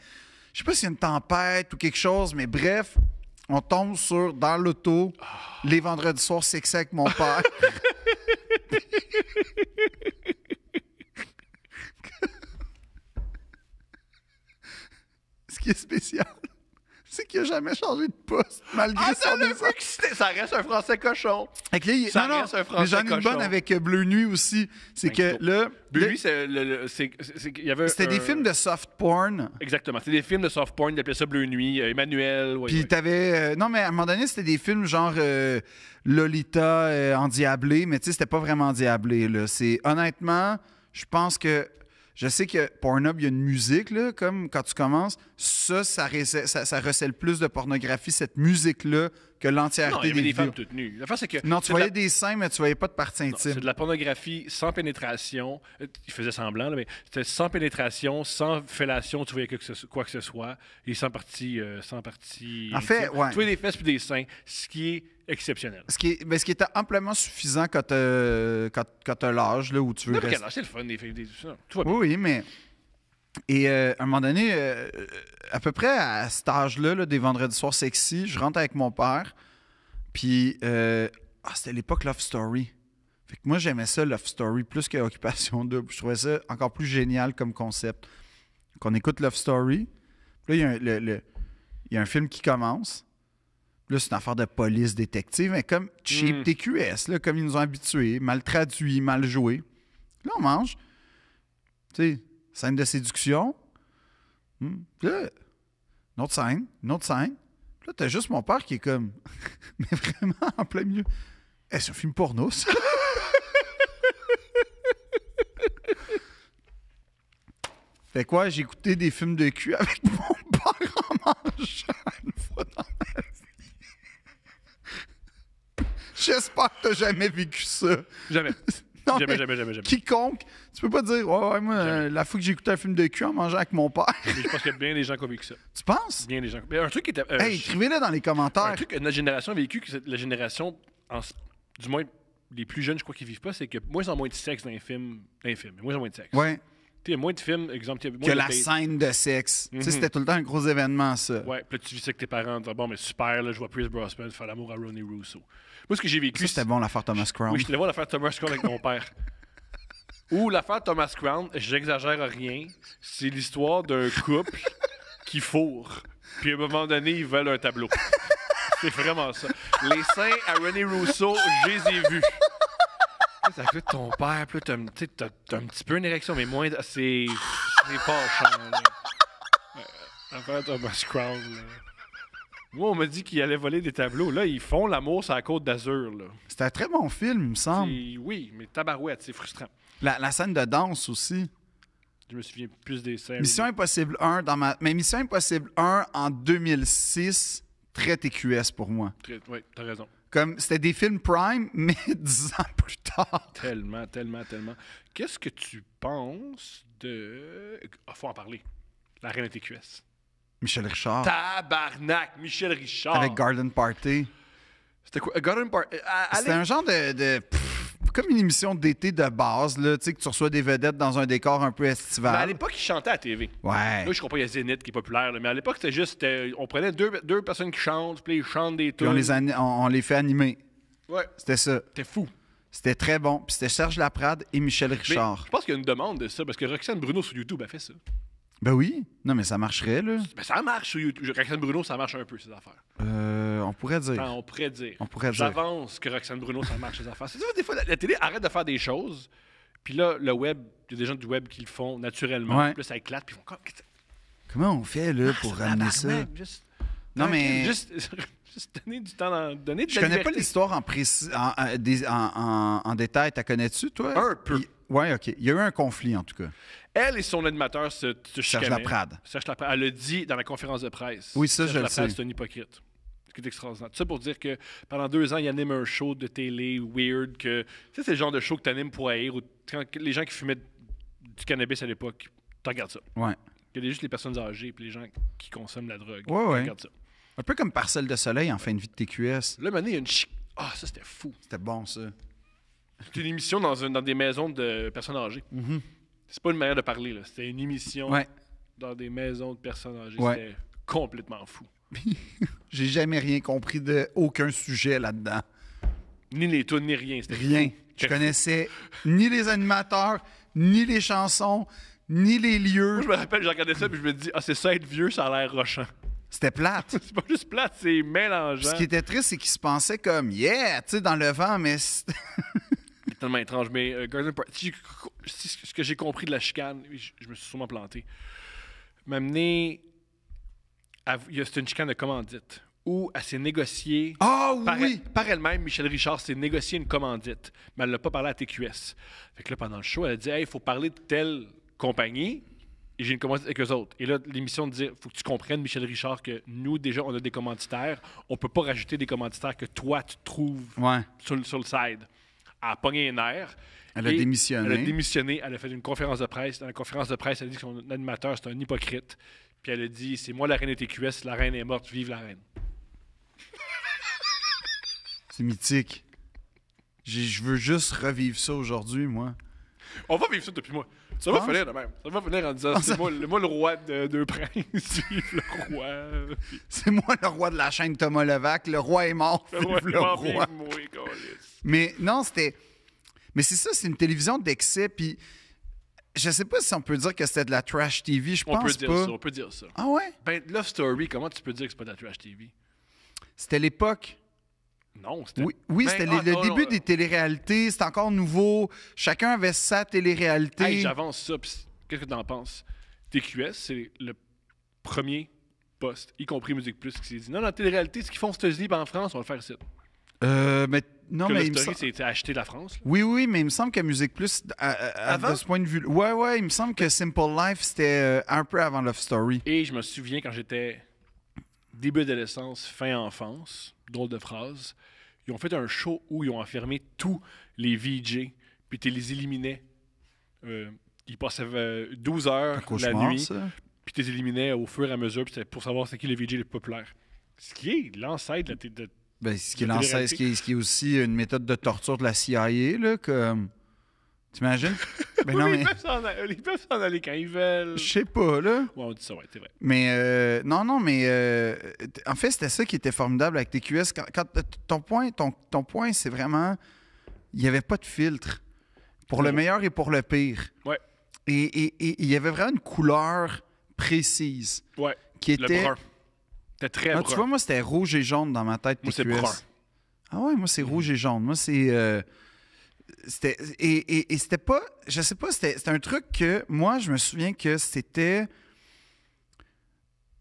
B: je sais pas s'il y a une tempête ou quelque chose, mais bref, on tombe sur, dans l'auto, les vendredis soirs, c'est que avec mon père. Ce qui est spécial, c'est qu'il a jamais changé de poste, malgré ah, Ça reste un français cochon. ça reste un français mais j'en ai une bonne avec euh, Bleu Nuit aussi. C'est que là...
A: Bleu Nuit, c'est... C'était des films de
B: soft porn.
A: Exactement. C'était des films de soft porn. Ils appelaient ça Bleu Nuit. Euh, Emmanuel... Puis
B: t'avais... Euh, non, mais à un moment donné, c'était des films genre Lolita en diablé, mais tu sais, c'était pas vraiment endiablé. Là. honnêtement, je pense que je sais que Pornhub, il y a une musique, là, comme quand tu commences, ça, ça, recèle, ça, plus de pornographie, cette musique-là, que l'entièreté des, des femmes toutes
A: nues. que... Non, tu voyais
B: des seins, mais tu voyais pas de partie intime. C'est de
A: la pornographie sans pénétration. Euh, il faisait semblant, mais c'était sans pénétration, sans fellation, tu voyais que quoi que ce soit, et sans partie... Euh, sans partie... En fait, ouais. Tu voyais des fesses puis des seins, ce qui est exceptionnel.
B: Ce qui, mais ce qui était amplement suffisant quand tu euh, quand, as l'âge où tu veux.
A: c'est le fun, des Des...
B: Tout Oui, mais. Et euh, à un moment donné, euh, à peu près à cet âge-là, des vendredis soirs sexy, je rentre avec mon père. Puis, ah, c'était l'époque Love Story. Fait que moi, j'aimais ça, Love Story, plus que Occupation Double. Je trouvais ça encore plus génial comme concept. Qu'on écoute Love Story. là, il y, il y a un film qui commence. Là, c'est une affaire de police détective, mais comme cheap hmm. TQS, là, comme ils nous ont habitués, mal traduit, mal joué. Là, on mange. Tu sais, scène de séduction. Hmm. là, une autre scène, une autre scène. là, t'as juste mon père qui est comme. mais vraiment, en plein milieu. Eh, c'est un film porno, ça. fait quoi, j'ai écouté des films de cul avec mon père en mangeant une fois dans J'espère que t'as jamais vécu ça.
A: Jamais. Non, jamais, jamais, jamais,
B: jamais. Quiconque, tu peux pas dire, ouais, ouais, moi, euh, la fois que j'ai écouté un film de cul en mangeant avec mon père.
A: je pense qu'il y a bien des gens qui ont
B: vécu ça. Tu penses? Bien des gens. Mais un truc qui était. Euh, écrivez-le dans les commentaires. Un truc
A: que notre génération a vécu, que la génération, du moins les plus jeunes, je crois, qu'ils vivent pas, c'est que moins en moins de sexe dans les films. Dans les films, moins en moins de sexe. Ouais il y a moins de films, exemple. Moins que la scène de sexe. Tu sais, mhm. c'était tout le
B: temps un gros événement, ça.
A: Ouais, puis là, tu vis ça avec tes parents dis « bon, mais super, là, je vois Chris Brosnan faire l'amour à Ronnie Russo.
B: Moi, ce que j'ai vécu. c'était bon, l'affaire Thomas Crown. Oui,
A: te vois, l'affaire Thomas Crown avec mon père. Ou l'affaire Thomas Crown, j'exagère rien, c'est l'histoire d'un couple qui fourre. Puis à un moment donné, ils veulent un tableau. C'est vraiment ça. Les seins à Ronnie Russo, je les ai vus. Ça fait ton père, puis t'as, un petit peu une érection, mais moins. C'est. C'est pas là. Après, Thomas Crown, là. Moi, on m'a dit qu'il allait voler des tableaux. Là, ils font l'amour sur la côte d'Azur. Là.
B: C'était un très bon film, il me semble.
A: Oui, mais tabarouette, c'est frustrant.
B: La, scène de danse aussi.
A: Je me souviens plus des scènes. Mission
B: Impossible 1, dans ma... mais Mission Impossible 1 en 2006, très TQS pour moi.
A: Très- Oui, t'as raison.
B: Comme c'était des films Prime, mais dix ans plus tard. Tellement, tellement, tellement. Qu'est-ce
A: que tu penses de. Ah, faut en parler. La Reine des QS.
B: Michel Richard.
A: Tabarnak, Michel Richard. Avec
B: Garden Party. C'était quoi? Euh, Garden Party. Euh, c'était un genre de comme une émission d'été de base, là, tu sais, que tu reçois des vedettes dans un décor un peu estival. à
A: l'époque, ils chantaient à la TV. Ouais. Là, je comprends, il y a Zénith qui est populaire, mais à l'époque, c'était juste. Euh, on prenait deux, personnes qui chantent, puis ils chantent des Puis on
B: les, fait animer. Ouais. C'était ça. C'était fou. C'était très bon. Puis c'était Serge Laprade et Michel Richard.
A: Je pense qu'il y a une demande de ça, parce que Roxane Bruno sur YouTube a fait ça.
B: Ben oui. Non, mais ça marcherait, là.
A: Ben, ça marche sur YouTube. Roxane Bruno, ça marche un peu, ces affaires.
B: Euh, on pourrait dire. Ben, on pourrait dire. On pourrait dire.
A: J'avance que Roxane Bruno, ça marche, ces affaires. C'est des fois, la, télé arrête de faire des choses, puis là, le web, il y a des gens du web qui le font naturellement, puis là, ça éclate, puis ils font
B: Comment on fait, là, ah, pour ramener ça? Non, mais. Juste...
A: juste donner du temps, dans... donner de Je connais pas l'histoire
B: en, précis... en, en, en, détail. T'as connais-tu, toi? Un peu. Oui, OK. Il y a eu un conflit, en tout cas.
A: Elle et son animateur se, se Serge Elle le dit dans la conférence de presse. Oui, ça, je le sais. C'est un hypocrite. C'est extraordinaire. Tout ça pour dire que pendant deux ans, il anime un show de télé weird que. c'est le genre de show que tu animes pour haïr les gens qui fumaient du cannabis à l'époque, tu regardes ça. Ouais. Il y a juste les personnes âgées et les gens qui consomment la drogue. Ouais, ouais. ça.
B: Un peu comme Parcelle de Soleil en fin de vie de TQS. Là, maintenant, il y a une chic. Ah, ça, c'était fou. C'était bon, ça.
A: C'était une émission dans, des maisons de personnes âgées. Mm-hmm. C'est pas une manière de parler, là. C'était une émission dans des maisons de personnes âgées. C'était complètement fou.
B: J'ai jamais rien compris de aucun sujet là-dedans. Ni les tunes, ni rien. Rien. Je connaissais ni les animateurs, ni les chansons, ni les lieux. Moi, je me rappelle,
A: j'ai regardé ça, et je me dis, ah, c'est ça être vieux, ça a l'air rochant.
B: C'était plate. c'est pas juste plate, c'est mélangeant. ce qui était triste, c'est qu'il se pensait comme, yeah, tu sais, dans le vent, mais
A: tellement étrange. Mais euh, ce que j'ai compris de la chicane, je, me suis sûrement planté, m'amener. amené à une chicane de commandite où elle s'est négociée. Ah par, oui! Elle, par elle-même, Michel Richard s'est négocié une commandite, mais elle l'a pas parlé à TQS. Fait que là, pendant le show, elle a dit il faut parler de telle compagnie et j'ai une commandite avec eux autres. Et là, l'émission disait faut que tu comprennes, Michel Richard, que nous, déjà, on a des commanditaires. On peut pas rajouter des commanditaires que toi, tu trouves sur, sur le side a pogné les Elle a démissionné. Elle a démissionné. Elle a fait une conférence de presse. Dans la conférence de presse, elle a dit que son animateur, c'est un hypocrite. Puis elle a dit C'est moi la reine des TQS, la reine est morte, vive la reine.
B: c'est mythique. Je veux juste revivre ça aujourd'hui, moi.
A: On va vivre ça depuis moi. Ça va ah. finir de même. Ça va finir en disant ah, c'est moi, le roi de deux princes,
B: le roi. C'est moi le roi de la chaîne Thomas Levac, le roi est mort. Le roi le roi. Mais non, c'était. Mais c'est ça, c'est une télévision d'excès. Puis je sais pas si on peut dire que c'était de la trash TV. Je on peut dire Ça, on peut
A: dire ça. Ah ouais? Ben, Love Story, comment tu peux dire que c'est pas de la trash TV?
B: C'était l'époque. Non, c'était. Oui, oui c'était ben, le, ah, début ah, des ah. téléréalités. C'était encore nouveau. Chacun avait sa téléréalité. Hey, J'avance
A: ça. Qu'est-ce que tu en penses? TQS, c'est le premier poste, y compris Musique Plus, qui s'est dit non, la télé-réalité, ce qu'ils font c'est un libre en France, on va le faire ici.
B: Euh, mais non, que mais. Le story, c'était acheter la France. Oui, oui, mais il me semble que Musique Plus, de ce point de vue. Ouais, ouais, il me semble que Simple Life, c'était euh, un peu avant Love Story.
A: Et je me souviens quand j'étais début adolescence, fin enfance, drôle de phrase, ils ont fait un show où ils ont enfermé tous les VJ, puis tu les éliminais. Euh, ils passaient 12 heures la nuit, puis tu les éliminais au fur et à mesure, puis c'était pour savoir c'est qui le VJ le plus populaire. Ce qui est l'ancêtre de, de
B: ben, ce, qui est, aussi une méthode de torture de la CIA, là, comme... T'imagines? Ben oui, mais...
A: Ils peuvent s'en aller quand ils veulent. Je sais pas, là. on dit ça, ouais, c'est vrai.
B: Mais euh, non, non, mais euh, en fait, c'était ça qui était formidable avec TQS. Quand, ton point, ton, point c'est vraiment, il n'y avait pas de filtre. Pour le meilleur et pour le pire. Ouais. Et il y avait vraiment une couleur précise. Ouais. Qui était... Ah, tu vois, moi, c'était rouge et jaune dans ma tête. c'est brun. Ah ouais, moi, c'est rouge et jaune. Moi, c'est. Euh, c'était, et, c'était pas. Je sais pas, c'était, un truc que moi, je me souviens que c'était.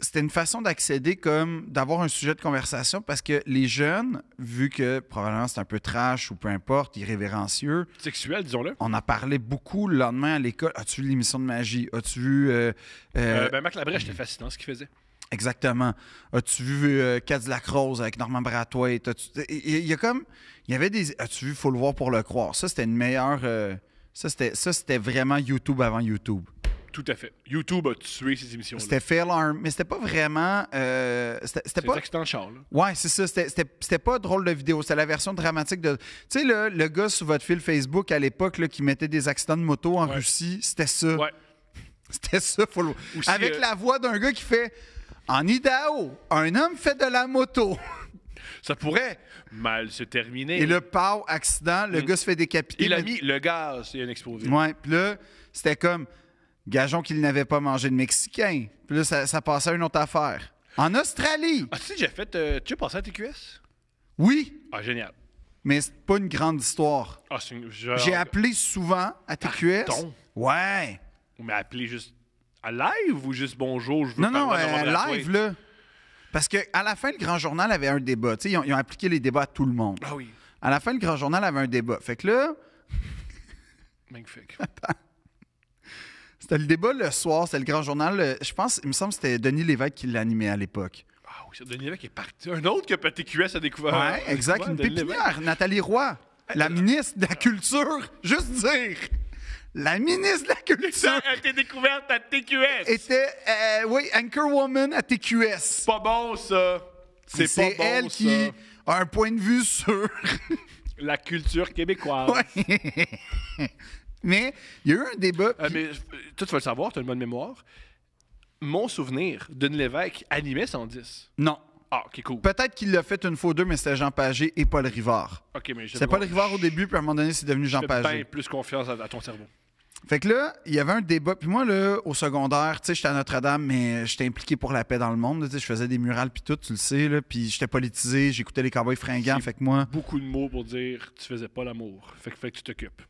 B: C'était une façon d'accéder comme d'avoir un sujet de conversation parce que les jeunes, vu que probablement c'est un peu trash ou peu importe, irrévérencieux. Sexuel, disons-le. On a parlé beaucoup le lendemain à l'école. As-tu vu l'émission de magie? As-tu vu. Euh, euh, ben,
A: Mac Labrèche, c'était fascinant ce qu'il faisait.
B: Exactement. As-tu vu euh, Cadillac Rose avec Norman Brathwaite? Il y a comme. Il y avait des. As-tu vu Faut le voir pour le croire? Ça, c'était une meilleure. Euh, ça, c'était vraiment YouTube avant YouTube.
A: Tout à fait. YouTube a tué ces émissions. C'était Fail
B: Arm, mais c'était pas vraiment. Euh, c'était pas. C'était Charles. Ouais, c'est ça. C'était pas drôle de vidéo. C'était la version dramatique de. Tu sais, le, le, gars sur votre fil Facebook à l'époque qui mettait des accidents de moto en Russie, c'était ça. Ouais. C'était ça, faut le... voir. Avec euh, la voix d'un gars qui fait en Idaho, un homme fait de la moto. Ça pourrait
A: mal se terminer. Et le
B: pauvre accident, le mm. gars se fait décapiter. Il a mis
A: le gaz, il y a un explosion.
B: Oui, puis là, c'était comme gageons qu'il n'avait pas mangé de Mexicain. Puis là, ça, ça, passait à une autre affaire. En Australie.
A: Ah, tu j'ai fait. Euh, tu as passé à TQS? Oui. Ah, génial.
B: Mais c'est pas une grande histoire.
A: Ah, J'ai appelé
B: souvent à TQS. Pardon?
A: Ah, ouais. Mais appelé juste à live ou juste bonjour, je veux Non, non, euh, live,
B: là. Parce qu'à la fin, le Grand Journal avait un débat. Ils ont, appliqué les débats à tout le monde. Ah oui. À la fin, le Grand Journal avait un débat. Fait que là. Magnifique. C'était le débat le soir, c'était le Grand Journal. Je pense, il me semble que c'était Denis Lévesque qui l'animait à l'époque. Ah
A: oui, Denis Lévesque qui est parti. Un autre que TQS a découvert. Oui, exact. Une pépinière,
B: Nathalie Roy, la euh, ministre de la Culture. Juste dire la ministre de la Culture. a été découverte à TQS. Était, euh, oui, Anchorwoman à TQS. Pas bon, ça. C'est pas bon, C'est elle qui a un point de vue sur... la culture québécoise. mais il y a eu
A: un débat... Euh, mais euh, toi, tu vas le savoir, tu as une bonne mémoire. Mon souvenir, d'une l'évêque animait 110.
B: Non. Ah, ok, cool. Peut-être qu'il l'a fait une fois ou deux, mais c'était Jean Pagé et Paul Rivard. Ok, mais C'est Paul Rivard au début, puis à un moment donné, c'est devenu Jean Pagé. Fais
A: plus confiance à, ton cerveau.
B: Fait que là, il y avait un débat. Puis moi, là, au secondaire, tu sais, j'étais à Notre-Dame, mais j'étais impliqué pour la paix dans le monde. je faisais des murales, puis tout, tu le sais, là. Puis j'étais politisé, j'écoutais les cowboys fringants, fait que moi. Beaucoup
A: de mots pour dire tu faisais pas l'amour. Fait fait que tu t'occupes.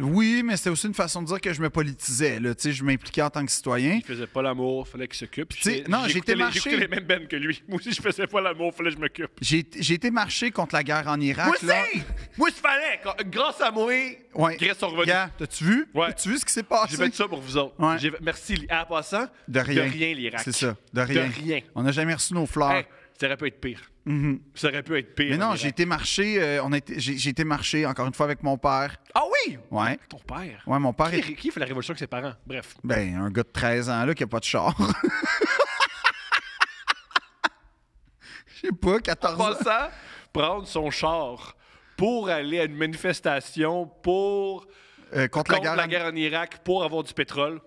B: Oui, mais c'était aussi une façon de dire que je me politisais. Là. Je m'impliquais en tant que citoyen. Je faisais pas l'amour, il fallait qu'il s'occupe. Non, j'étais marché. Les, les mêmes
A: bennes que lui. Moi aussi, je faisais pas l'amour, il fallait que je m'occupe.
B: J'ai été marché contre la guerre en Irak. Moi aussi!
A: Moi, il fallait. Grâce à moi, ouais. Grèce sont revenus. T'as-tu vu? tu vu ce qui s'est passé? J'ai fait ça pour vous autres. Merci, à passant. De rien. De rien, l'Irak. C'est ça, de rien.
B: On n'a jamais reçu nos fleurs
A: ça aurait pu être pire. Mhm. Ça aurait pu être pire. Mais non, euh, j'ai été
B: marcher, encore une fois avec mon père. Ah oui? Ouais. Ton père? Ouais, mon père. Qui,
A: fait la révolution avec ses parents? Bref.
B: Ben, un gars de 13 ans, là, qui n'a pas de char.
A: Je sais pas, 14 ans. prendre son char pour aller à une manifestation pour. Euh, contre, la, guerre en... Irak pour avoir du pétrole.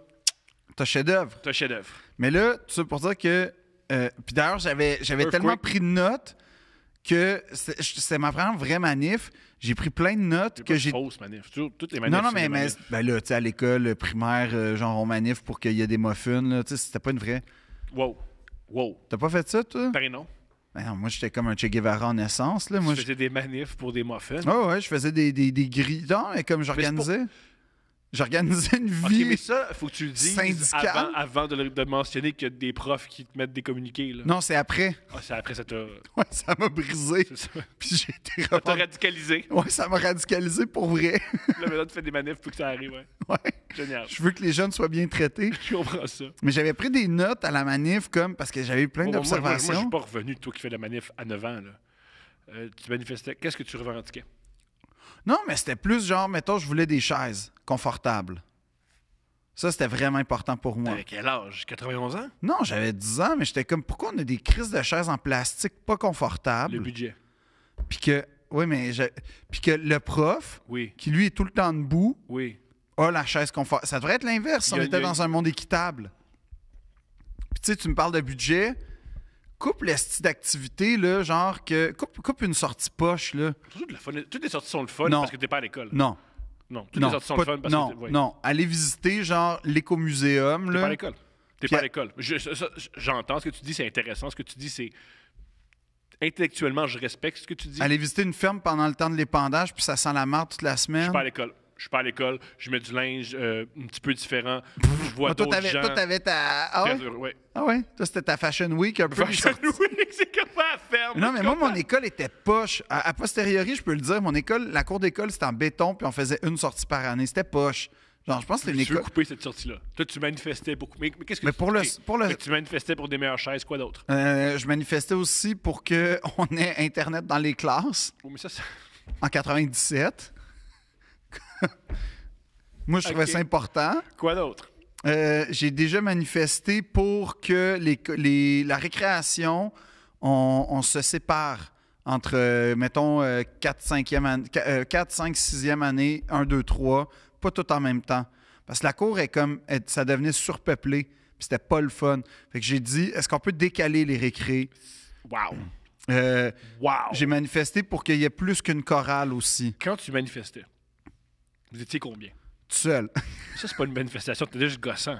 B: T'as chef-d'œuvre. T'as chef-d'œuvre. Mais là, tu sais, pour dire que euh, puis d'ailleurs, j'avais, j'avais tellement pris de notes que c'est, ma vraiment vraie manif. J'ai pris plein de notes que que pas j'ai. Fausse
A: manif. Toutes les manifs. Non, non, mais, ben
B: là, tu sais, à l'école primaire, euh, genre on manif pour qu'il y ait des muffins, là, tu sais, c'était pas une vraie.
A: Wow. Wow.
B: T'as pas fait ça, toi? Ben non. Ben non, moi, j'étais comme un Che Guevara en essence. Là. Moi, tu
A: faisais des manifs pour des muffins.
B: Ah ouais, je faisais des, des, des grilles. Non, mais comme j'organisais. J'organisais une vie. Ok, mais ça,
A: faut que tu le dises avant, de, mentionner qu'il y a des profs qui te mettent des communiqués. Non, c'est après. Ah, c'est après, ça t'a.
B: Ouais, ça m'a brisé. Puis j'ai été t'a
A: radicalisé. Ouais, ça
B: m'a radicalisé pour vrai.
A: Là, maintenant, tu fais des manifs pour que ça arrive. Ouais. Génial.
B: Je veux que les jeunes soient bien traités. Je comprends ça. Mais j'avais pris des notes à la manif comme parce que j'avais plein d'observations. moi, je- suis pas
A: revenu, toi qui fais la manif à 9 ans. Là. Euh, tu manifestais. Qu'est-ce que tu revendiquais?
B: Non, mais c'était plus genre, mettons, je voulais des chaises confortable. Ça, c'était vraiment important pour moi. Avec
A: quel âge? 91 ans?
B: Non, j'avais 10 ans, mais j'étais comme, pourquoi on a des crises de chaises en plastique pas confortables? Le budget. Puis que, oui, mais Puis que le prof, qui lui est tout le temps debout, oui. a la chaise confortable. Ça devrait être l'inverse, on était dans un monde équitable. Puis tu sais, tu me parles de budget, coupe les style d'activité, genre que. Coupe, une sortie poche, là.
A: Toutes, les sorties sont le fun parce que t'es pas à l'école. Non.
B: Non, tous les autres sont fun parce que, non, allez visiter genre l'écomuséum. T'es pas à l'école.
A: T'es pas à l'école. J'entends ce que tu dis, c'est intéressant. Ce que tu dis, c'est intellectuellement, je respecte ce que tu dis. Aller
B: visiter une ferme pendant le temps de l'épandage, puis ça sent la marre toute la semaine. Je suis pas à
A: l'école je suis pas à l'école, je mets du linge euh, un petit
B: peu différent. Je vois bah, d'autres avais, gens. Toi, t'avais ta. Ah ouais? Ah ouais? Toi, c'était ta Fashion Week un peu. Fashion Week, c'est comme à faire. Non, mais moi, mon école était poche. À, posteriori, je peux le dire, mon école, la cour d'école, c'était en béton, puis on faisait une sortie par année. C'était poche. Genre, je pense que c'était une école. Tu
A: couper cette sortie-là. Toi, tu manifestais pour. Mais, qu'est-ce que tu pour, le, pour le... tu manifestais pour des meilleures chaises, quoi d'autre?
B: Euh, je manifestais aussi pour qu'on ait Internet dans les classes. Oh, mais En 97.
A: Moi, je trouvais ça important. Quoi d'autre?
B: Euh, j'ai déjà manifesté pour que les, la récréation, on, se sépare entre, euh, mettons, 4, 5 6e année, 1, 2, 3, pas tout en même temps. Parce que la cour est comme, ça devenait surpeuplé, puis c'était pas le fun. Fait que j'ai dit, est-ce qu'on peut décaler les récrés? Wow! Euh, wow. J'ai manifesté pour qu'il y ait plus qu'une chorale aussi. Quand tu manifestais? Vous étiez combien? Tout seul. Ça, c'est pas
A: une manifestation, t'es juste gossant.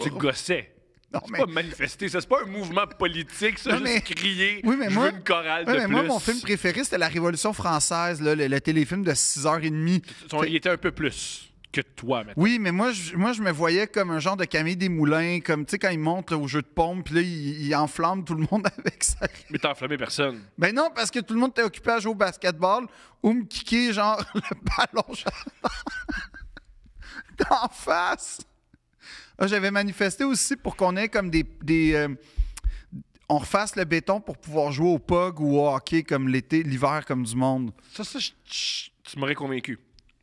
A: Tu gossais. C'est mais... pas manifester, ça, c'est pas un mouvement politique, ça, juste crier. Oui, mais je moi, une chorale oui, mais moi, mon film
B: préféré, c'était La Révolution française, là, le, téléfilm de 6h30. Il
A: était un peu plus
B: que toi, maintenant. Oui, mais moi je, moi, je me voyais comme un genre de Camille moulins, comme, tu sais, quand il monte au jeu de pompe, puis là, il, enflamme tout le monde avec ça. Mais t'as enflammé personne. Ben non, parce que tout le monde était occupé à jouer au basketball ou me kicker, genre, le ballon, en face. Ah, j'avais manifesté aussi pour qu'on ait comme des... Euh, on refasse le béton pour pouvoir jouer au POG ou au hockey comme l'été, l'hiver comme du monde. Ça, ça, tu m'aurais convaincu.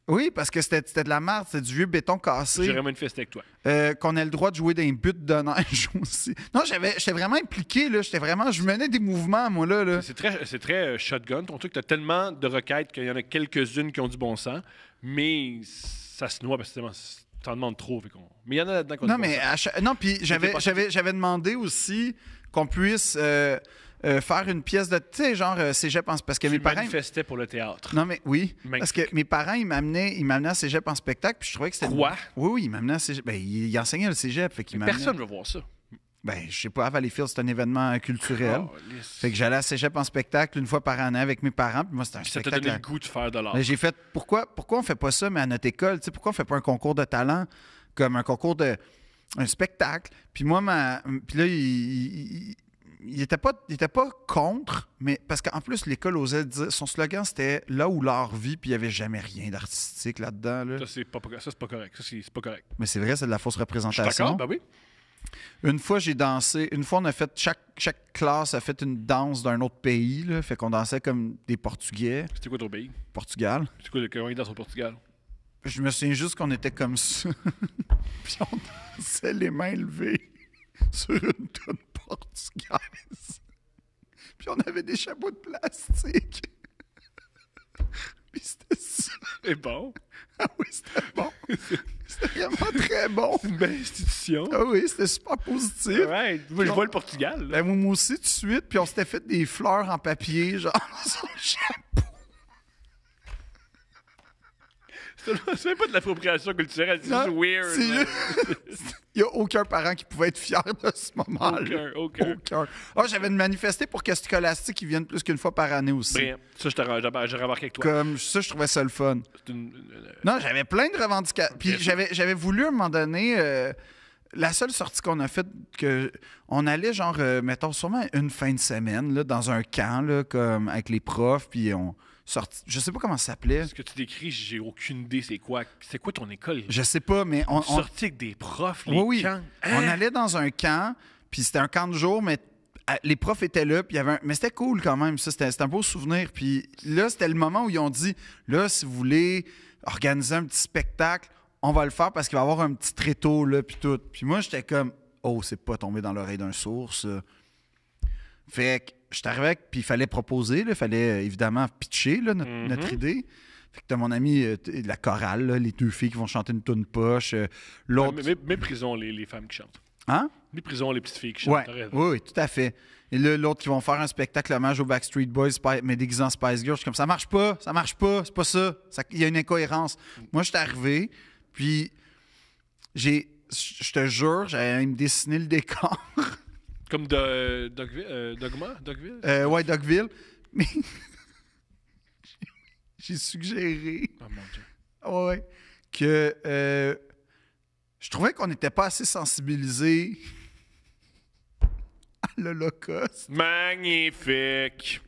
B: Oui, parce que c'était c'était de la merde, c'était du vieux béton cassé. une
A: manifester avec toi.
B: Euh, qu'on ait le droit de jouer dans les buts de neige aussi. Non, j'avais, j'étais vraiment impliqué, là. J'étais vraiment, je menais des mouvements, moi, là. là. C'est
A: très, c'est très euh, shotgun. Ton truc, t'as tellement de requêtes qu'il y en a quelques-unes qui ont du bon sens, mais ça se noie parce que tu t'en demandes trop. Mais il y en a là-dedans qu'on Non, mais non, puis j'avais, j'avais, j'avais
B: demandé aussi qu'on puisse euh, euh, faire une pièce de. Tu genre euh, cégep en. Parce que mes parents. manifestais pour le théâtre. Non, mais oui. Parce que mes parents, ils m'amenaient, ils m'amenaient à cégep en spectacle, puis je trouvais que c'était. Quoi? Oui, oui, ils m'amenaient à cégep. Ben, ils enseignaient le cégep. personne ne veut voir ça. Ben, je sais pas, à Valleyfield, c'est un événement culturel. fait que j'allais à Cégep en spectacle une fois par année avec mes parents. Puis moi, c'était un spectacle. Ça donné goût
A: de faire de l'art. Ben, j'ai
B: fait, pourquoi, pourquoi on fait pas ça, mais à notre école? sais pourquoi on fait pas un concours de talent comme un concours de. un spectacle? Puis moi, ma... là, Il il n'était pas, il pas contre, mais parce qu'en plus, l'école osait dire. Son slogan, c'était là où l'art vit, puis il n'y avait jamais rien d'artistique là-dedans. Ça,
A: c'est pas, pas correct. Ça, c'est pas correct.
B: Mais c'est vrai, c'est de la fausse représentation. D'accord, Bah oui. Une fois, j'ai dansé. Une fois, on a fait. Chaque, chaque classe a fait une danse d'un autre pays. Là, fait qu'on dansait comme des Portugais. C'était quoi ton pays Portugal.
A: C'était quoi le danse au Portugal
B: Je me souviens juste qu'on était comme ça. puis on dansait les mains levées. sur une toune portugaise. Puis on avait des chapeaux de plastique. Mais c'était super... C'était bon. Ah oui, c'était bon. c'était vraiment très bon. C'est une belle institution. Ah oui, c'était super positif. Ouais, je vois le Portugal. Ben, moi aussi, tout de suite. Puis on s'était fait des fleurs en papier, genre, sur le chapeau.
A: C'est pas de l'appropriation culturelle, c'est juste weird.
B: Il n'y a aucun parent qui pouvait être fier de ce moment-là. Aucun, aucun. Ah, j'avais manifesté pour que Scolastique vienne plus qu'une fois par année aussi. Bien,
A: ça, j'ai remarqué avec toi. Comme
B: ça, je trouvais ça le fun. Euh, euh, non, j'avais plein de revendications. Puis j'avais voulu à un moment donné. Euh, la seule sortie qu'on a faite, que on allait genre, mettons, sûrement une fin de semaine là, dans un camp là, comme avec les profs, puis on, sorti. Je sais pas comment ça s'appelait. Ce
A: que tu décris, j'ai aucune idée. C'est quoi C'est quoi ton école Je sais
B: pas, mais on. on...
A: avec des profs, oui, On hein?
B: allait dans un camp, puis c'était un camp de jour, mais ah, les profs étaient là, puis il y avait un... Mais c'était cool quand même, ça, c'était un beau souvenir. Puis là, c'était le moment où ils ont dit, là, si vous voulez organiser un petit spectacle, on va le faire parce qu'il va y avoir un petit tréteau, là, puis tout. Puis moi, j'étais comme, oh, c'est pas tombé dans l'oreille d'un source. Fait que je arrivé puis il fallait proposer, il fallait euh, évidemment pitcher mhm. notre, idée. Fait que t'as mon ami, euh, la chorale, les deux filles qui vont chanter une toune poche. Euh, L'autre. les,
A: les, femmes qui chantent. Hein? prisons, les petites filles qui chantent. Ouais. Oui,
B: tout à fait. Et l'autre qui vont faire un spectacle hommage aux Backstreet Boys, mais déguisant Spice Girls. Je suis comme ça marche pas, ça marche pas, c'est pas ça. Il y a une incohérence. Mm. Moi, je suis arrivé, puis j'ai. Je te jure, j'avais même dessiné le décor.
A: Comme de, euh, euh, Dogville, Dogville?
B: Euh, ouais, Dogville. Mais j'ai suggéré. Oh mon Dieu. Ah, ouais, que je trouvais qu'on n'était pas assez sensibilisés à l'Holocauste.
A: Magnifique!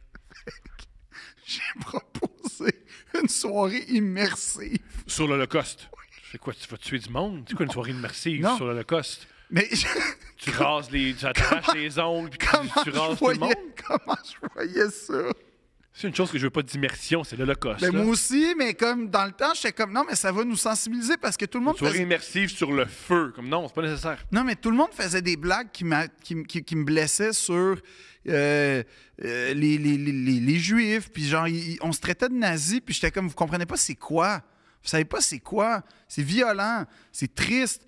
A: j'ai proposé
B: une soirée immersive.
A: Sur l'Holocauste? C'est quoi, tu vas tuer du monde? C'est quoi une soirée immersive sur l'Holocauste? Mais Tu rases les. Tu attaches les ongles, puis
B: tu, rases tout le monde. Comment
A: je voyais ça? C'est une chose que je veux pas d'immersion, c'est l'Holocauste. Mais moi
B: aussi, mais comme dans le temps, j'étais comme non, mais ça va nous sensibiliser parce que tout le monde. Soit faisait... immersive sur le feu, comme non, c'est pas nécessaire. Non, mais tout le monde faisait des blagues qui, qui, qui, me blessaient sur euh, euh, les, les, Juifs, puis genre, on se traitait de nazis, puis j'étais comme vous comprenez pas c'est quoi. Vous savez pas c'est quoi. C'est violent, c'est triste.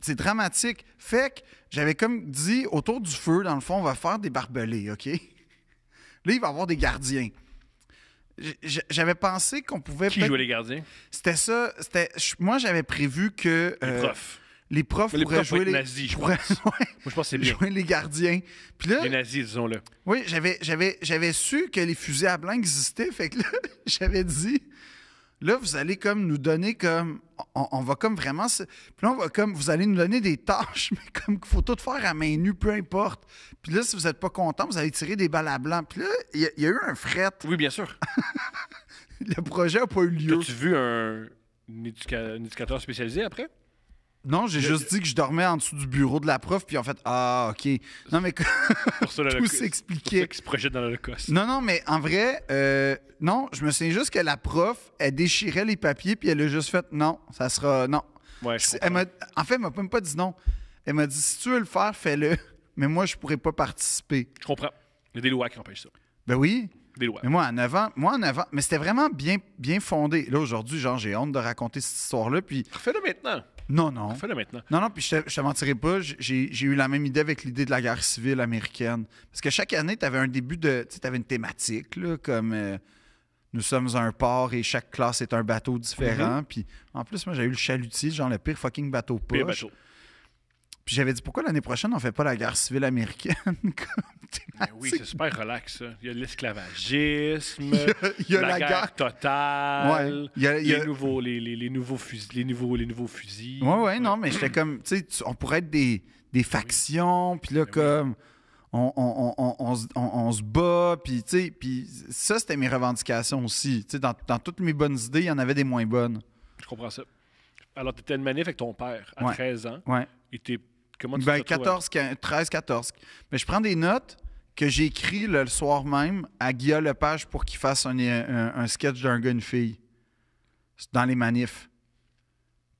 B: C'est dramatique. Fait que j'avais comme dit, autour du feu, dans le fond, on va faire des barbelés, OK? Là, il va y avoir des gardiens. J'avais pensé qu'on pouvait. Qui jouait les gardiens? C'était ça. Moi, j'avais prévu que. les euh, profs. Les profs les pourraient profs jouer les. nazis, je Moi, je pense c'est bien. les gardiens. les nazis, disons-le. Oui, j'avais su que les fusées à blanc existaient. Fait que là, j'avais dit Là, vous allez comme nous donner comme. On, va comme vraiment. Puis on va comme. Vous allez nous donner des tâches, mais comme qu'il faut tout faire à main nue, peu importe. Puis là, si vous n'êtes pas content, vous allez tirer des balles à blanc. Puis là, il y, a eu un fret. Oui, bien sûr. le
A: projet n'a pas eu lieu. As-tu vu un, un éducateur spécialisé après?
B: Non, j'ai juste dit que je dormais en dessous du bureau de la prof, puis en fait, ah, ok. Non, mais pour tout
A: s'expliquait. Pour se projette dans
B: Non, non, mais en vrai, euh, non, je me souviens juste que la prof, elle déchirait les papiers, puis elle a juste fait non, ça sera non. Ouais, je en fait, elle m'a même pas dit non. Elle m'a dit si tu veux le faire, fais-le, mais moi, je pourrais pas participer. Je comprends.
A: Il y a des lois qui empêchent ça.
B: Ben oui. Des lois. Mais moi, en avant, moi, en avant, mais c'était vraiment bien, bien fondé. Là, aujourd'hui, genre, j'ai honte de raconter cette histoire-là, puis. Fais-le maintenant. Non, non. Ah, non, non, puis je te, te mentirais pas, j'ai eu la même idée avec l'idée de la guerre civile américaine. Parce que chaque année, tu avais un début de. Tu avais une thématique, là, comme euh, nous sommes un port et chaque classe est un bateau différent. Mm-hmm. Puis en plus, moi, j'ai eu le chalutier, genre le pire fucking bateau poche. Pire puis j'avais dit, pourquoi l'année prochaine, on fait pas la guerre civile américaine? Comme
A: oui, c'est super relax, ça. Il y a l'esclavagisme, il, y a, la, guerre, totale, il y a, Les, nouveaux, fusils, les, nouveaux, les nouveaux Oui, oui,
B: ouais. non, mais j'étais comme, tu sais, on pourrait être des, factions, puis là, ben comme... on, se bat, puis tu puis ça, c'était mes revendications aussi. sais dans, dans toutes mes bonnes idées, il y en avait des moins bonnes.
A: Je comprends ça. Alors, tu étais une manif avec ton père à 13 ans.
B: Ouais. Et tu ben, 14, 13, 14. Mais je prends des notes que j'ai écrites le soir même à Guillaume Lepage pour qu'il fasse un, sketch d'un gars, une fille. Dans les manifs.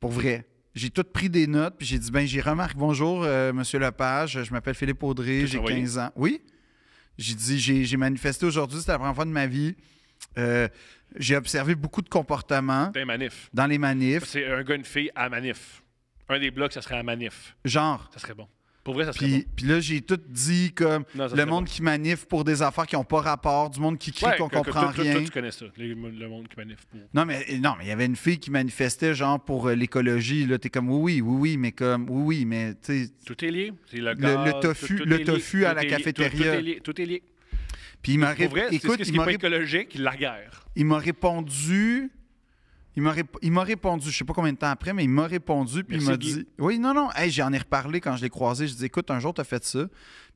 B: Pour vrai j'ai tout pris des notes, puis j'ai dit ben j'ai remarqué bonjour M. Euh, monsieur Lepage, je m'appelle Philippe Audrey, j'ai 15 ans. Oui. J'ai dit j'ai manifesté aujourd'hui, c'était la première fois de ma vie. Euh, j'ai observé beaucoup de comportements dans les manifs. Dans les manifs.
A: C'est un gars fille à manif un des blocs, ça serait un manif. Genre. Ça serait bon.
B: Pour vrai, ça serait bon. Puis là, j'ai tout dit comme le monde qui manif pour des affaires qui n'ont pas rapport, du monde qui crie qu'on comprend rien. tu
A: connais ça, le, monde qui manif
B: pour. Non, mais eh, non, il y avait une fille qui manifestait genre pour euh, l'écologie. Là, t'es comme oui, oui, oui, mais comme oui, oui, mais tu sais. Tout est lié. le, tofu, le tofu à la cafétéria. Tout, est lié. Puis il m'a répondu. Écoute, ce qui
A: écologique, la guerre.
B: Il m'a répondu il m'a, répondu, je sais pas combien de temps après, mais il m'a répondu, puis il m'a dit... Oui, non, non, j'ai j'en ai reparlé quand je l'ai croisé. Je dis, écoute, un jour, tu as fait ça.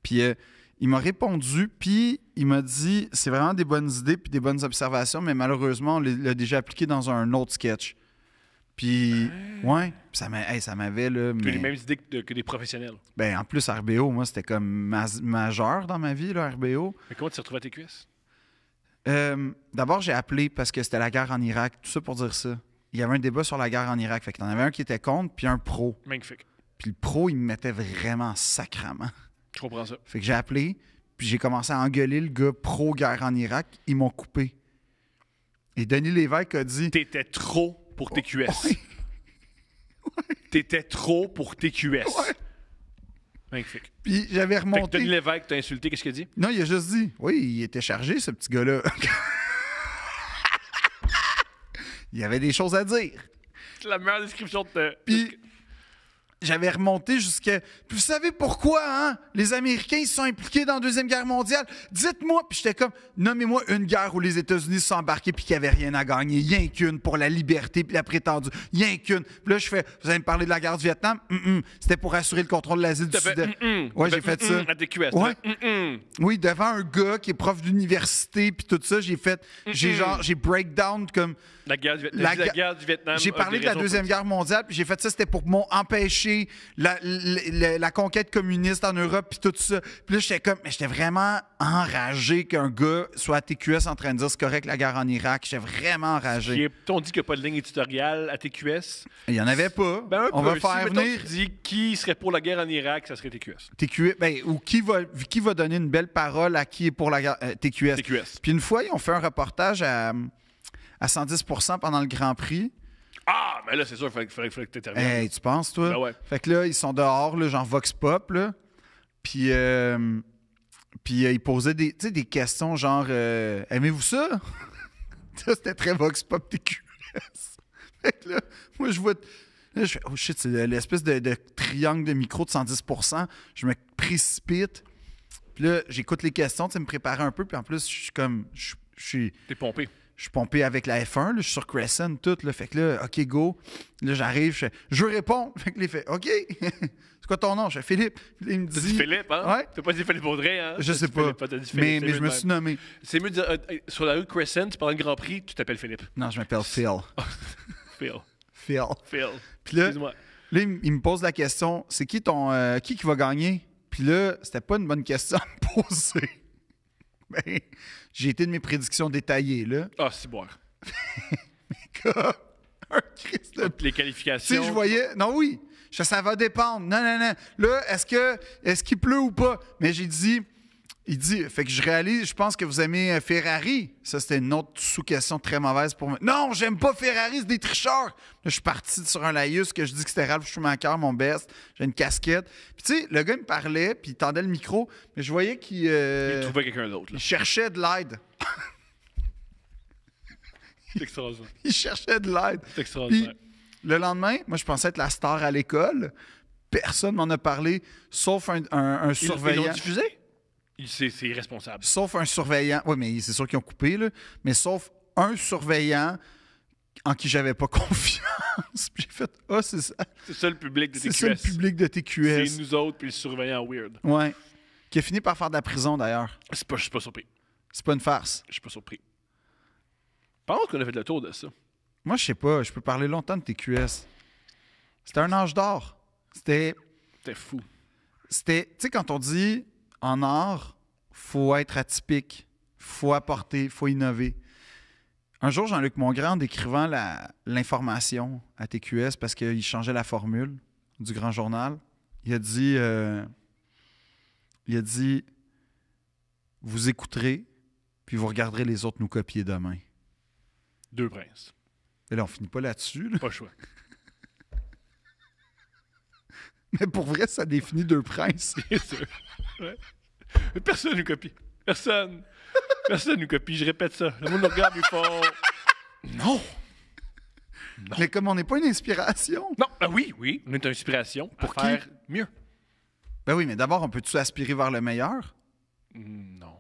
B: Puis euh, il m'a répondu, puis il m'a dit, c'est vraiment des bonnes idées, puis des bonnes observations, mais malheureusement, on l'a déjà appliqué dans un autre sketch. Puis, ben. ouais, ouais ça m'avait. les mêmes
A: idées que, des professionnels.
B: Ben, en plus, RBO, moi, c'était comme majeur dans ma vie, là, RBO.
A: Mais comment tu t'es retrouvé à tes cuisses?
B: Euh, d'abord, j'ai appelé parce que c'était la guerre en Irak, tout ça pour dire ça. Il y avait un débat sur la guerre en Irak. Fait y en avait un qui était contre, puis un pro. Magnifique. Puis le pro, il me mettait vraiment sacrament. Je comprends ça. Fait que j'ai appelé, puis j'ai commencé à engueuler le gars pro-guerre en Irak. Ils m'ont coupé. Et Denis Lévesque a dit. T'étais trop pour TQS. tu T'étais trop pour TQS. Magnifique. Puis j'avais remonté. Tony
A: Lévesque t'a insulté, qu'est-ce qu'il a dit?
B: Non, il a juste dit Oui, il était chargé, ce petit gars-là. il y avait des choses à dire.
A: C'est la meilleure description de.
B: Puis j'avais remonté jusqu'à. vous savez pourquoi, hein? Les Américains, ils sont impliqués dans la Deuxième Guerre mondiale. Dites-moi. Puis j'étais comme, nommez-moi une guerre où les États-Unis sont embarqués puis qu'il n'y avait rien à gagner. Rien qu'une pour la liberté puis la prétendue. Rien qu'une. Puis là, je fais, vous allez me parler de la guerre du Vietnam? C'était pour assurer le contrôle de l'Asie du Sud. j'ai fait ça. Oui, devant un gars qui est prof d'université puis tout ça, j'ai fait, j'ai genre, j'ai breakdown comme.
A: La guerre du, la guerre du Vietnam. J'ai parlé de la Deuxième
B: Guerre mondiale puis j'ai fait ça, c'était pour m'empêcher la, conquête communiste en Europe, puis tout ça. Puis là, j'étais comme, mais j'étais vraiment enragé qu'un gars soit à TQS en train de dire c'est correct la guerre en Irak. J'étais vraiment enragé.
A: on dit qu'il n'y a pas de ligne éditoriale à TQS.
B: Il n'y en avait pas. Ben, on va faire venir.
A: dit qui serait pour la guerre en Irak, ça serait TQS.
B: TQS, ben, ou qui va, donner une belle parole à qui est pour la guerre. Euh, TQS. TQS. Puis une fois, ils ont fait un reportage à, à 110 pendant le Grand Prix.
A: Ah, mais là, c'est sûr, il fallait, que tu termines. tu penses, toi? Ben
B: fait que là, ils sont dehors, genre Vox Pop, là. Puis, euh, puis euh, ils posaient des, des questions genre euh, Aimez-vous ça? ça, c'était très Vox Pop curieux. fait que là, moi, je vois. Là, je fais Oh shit, c'est l'espèce de, triangle de micro de 110 Je me précipite. Puis là, j'écoute les questions, tu sais, me préparer un peu. Puis en plus, je suis comme. Je suis. T'es pompé je suis pompé avec la F1, je suis sur Crescent, tout. Là, fait que là, OK, go. Là, j'arrive, je, je réponds. Fait que les fait OK. c'est quoi ton nom? Je fais Philippe. Il me dit. dit Philippe,
A: hein? Ouais. T'as pas dit Philippe Audrey, hein? Je sais pas. Philippe, mais, mais je me suis nommé. C'est mieux de dire. Euh, euh, sur la rue Crescent, pendant le Grand Prix, tu t'appelles Philippe.
B: Non, je m'appelle Phil.
A: Phil. Phil. Phil.
B: Puis là, Excuse-moi. là il, me pose la question c'est qui ton. Euh, qui qui va gagner? Puis là, c'était pas une bonne question à me poser. Mais ben, j'ai été de mes prédictions détaillées, là. Ah, c'est boire. un
A: Les qualifications. Si je
B: voyais. Non, oui. Ça, ça va dépendre. Non, non, non. Là, est-ce que est-ce qu'il pleut ou pas? Mais j'ai dit, il dit, fait que je réalise, je pense que vous aimez euh, Ferrari. Ça, c'était une autre sous-question très mauvaise pour moi. Non, j'aime pas Ferrari, c'est des tricheurs. je suis parti sur un laïus que je dis que c'était Ralph Schumacher, mon best. J'ai une casquette. Puis, tu sais, le gars, me parlait, puis il tendait le micro, mais je voyais qu'il. Euh, trouvait quelqu'un d'autre. Il cherchait de l'aide. c'est extraordinaire. Il cherchait de l'aide. C'est extraordinaire. le lendemain, moi, je pensais être la star à l'école. Personne m'en a parlé, sauf un, un, surveillant. Ils diffusé? C'est irresponsable. Sauf un surveillant. Oui, mais c'est sûr qu'ils ont coupé, là. Mais sauf un surveillant en qui j'avais pas confiance. puis j'ai fait Ah, c'est ça. C'est ça le public de TQS. C'est ça le public de TQS. C'est nous
A: autres, puis le surveillant weird.
B: Ouais. Qui a fini par faire de la prison, d'ailleurs. Pas, je suis pas surpris. C'est pas une farce. Je suis pas surpris.
A: Pense qu'on a fait le tour de
B: ça. Moi, je sais pas. Je peux parler longtemps de TQS. C'était un ange d'or. C'était. C'était fou. C'était. Tu sais, quand on dit en art, faut être atypique, faut apporter, faut innover. Un jour, Jean-Luc Mongrand, décrivant l'information à TQS parce qu'il changeait la formule du grand journal, il a dit, euh, il a dit, vous écouterez, puis vous regarderez les autres nous copier demain.
A: Deux princes.
B: Et là, on finit pas là-dessus. Pas le choix. Mais pour vrai, ça définit deux princes. Personne ne copie.
A: Personne. Personne ne copie. Je répète ça. Le monde nous regarde, il Non!
B: Mais comme on n'est pas une inspiration. Non, ah oui, oui, on est une inspiration pour faire mieux. Ben oui, mais d'abord, on peut-tu aspirer vers le meilleur? Non.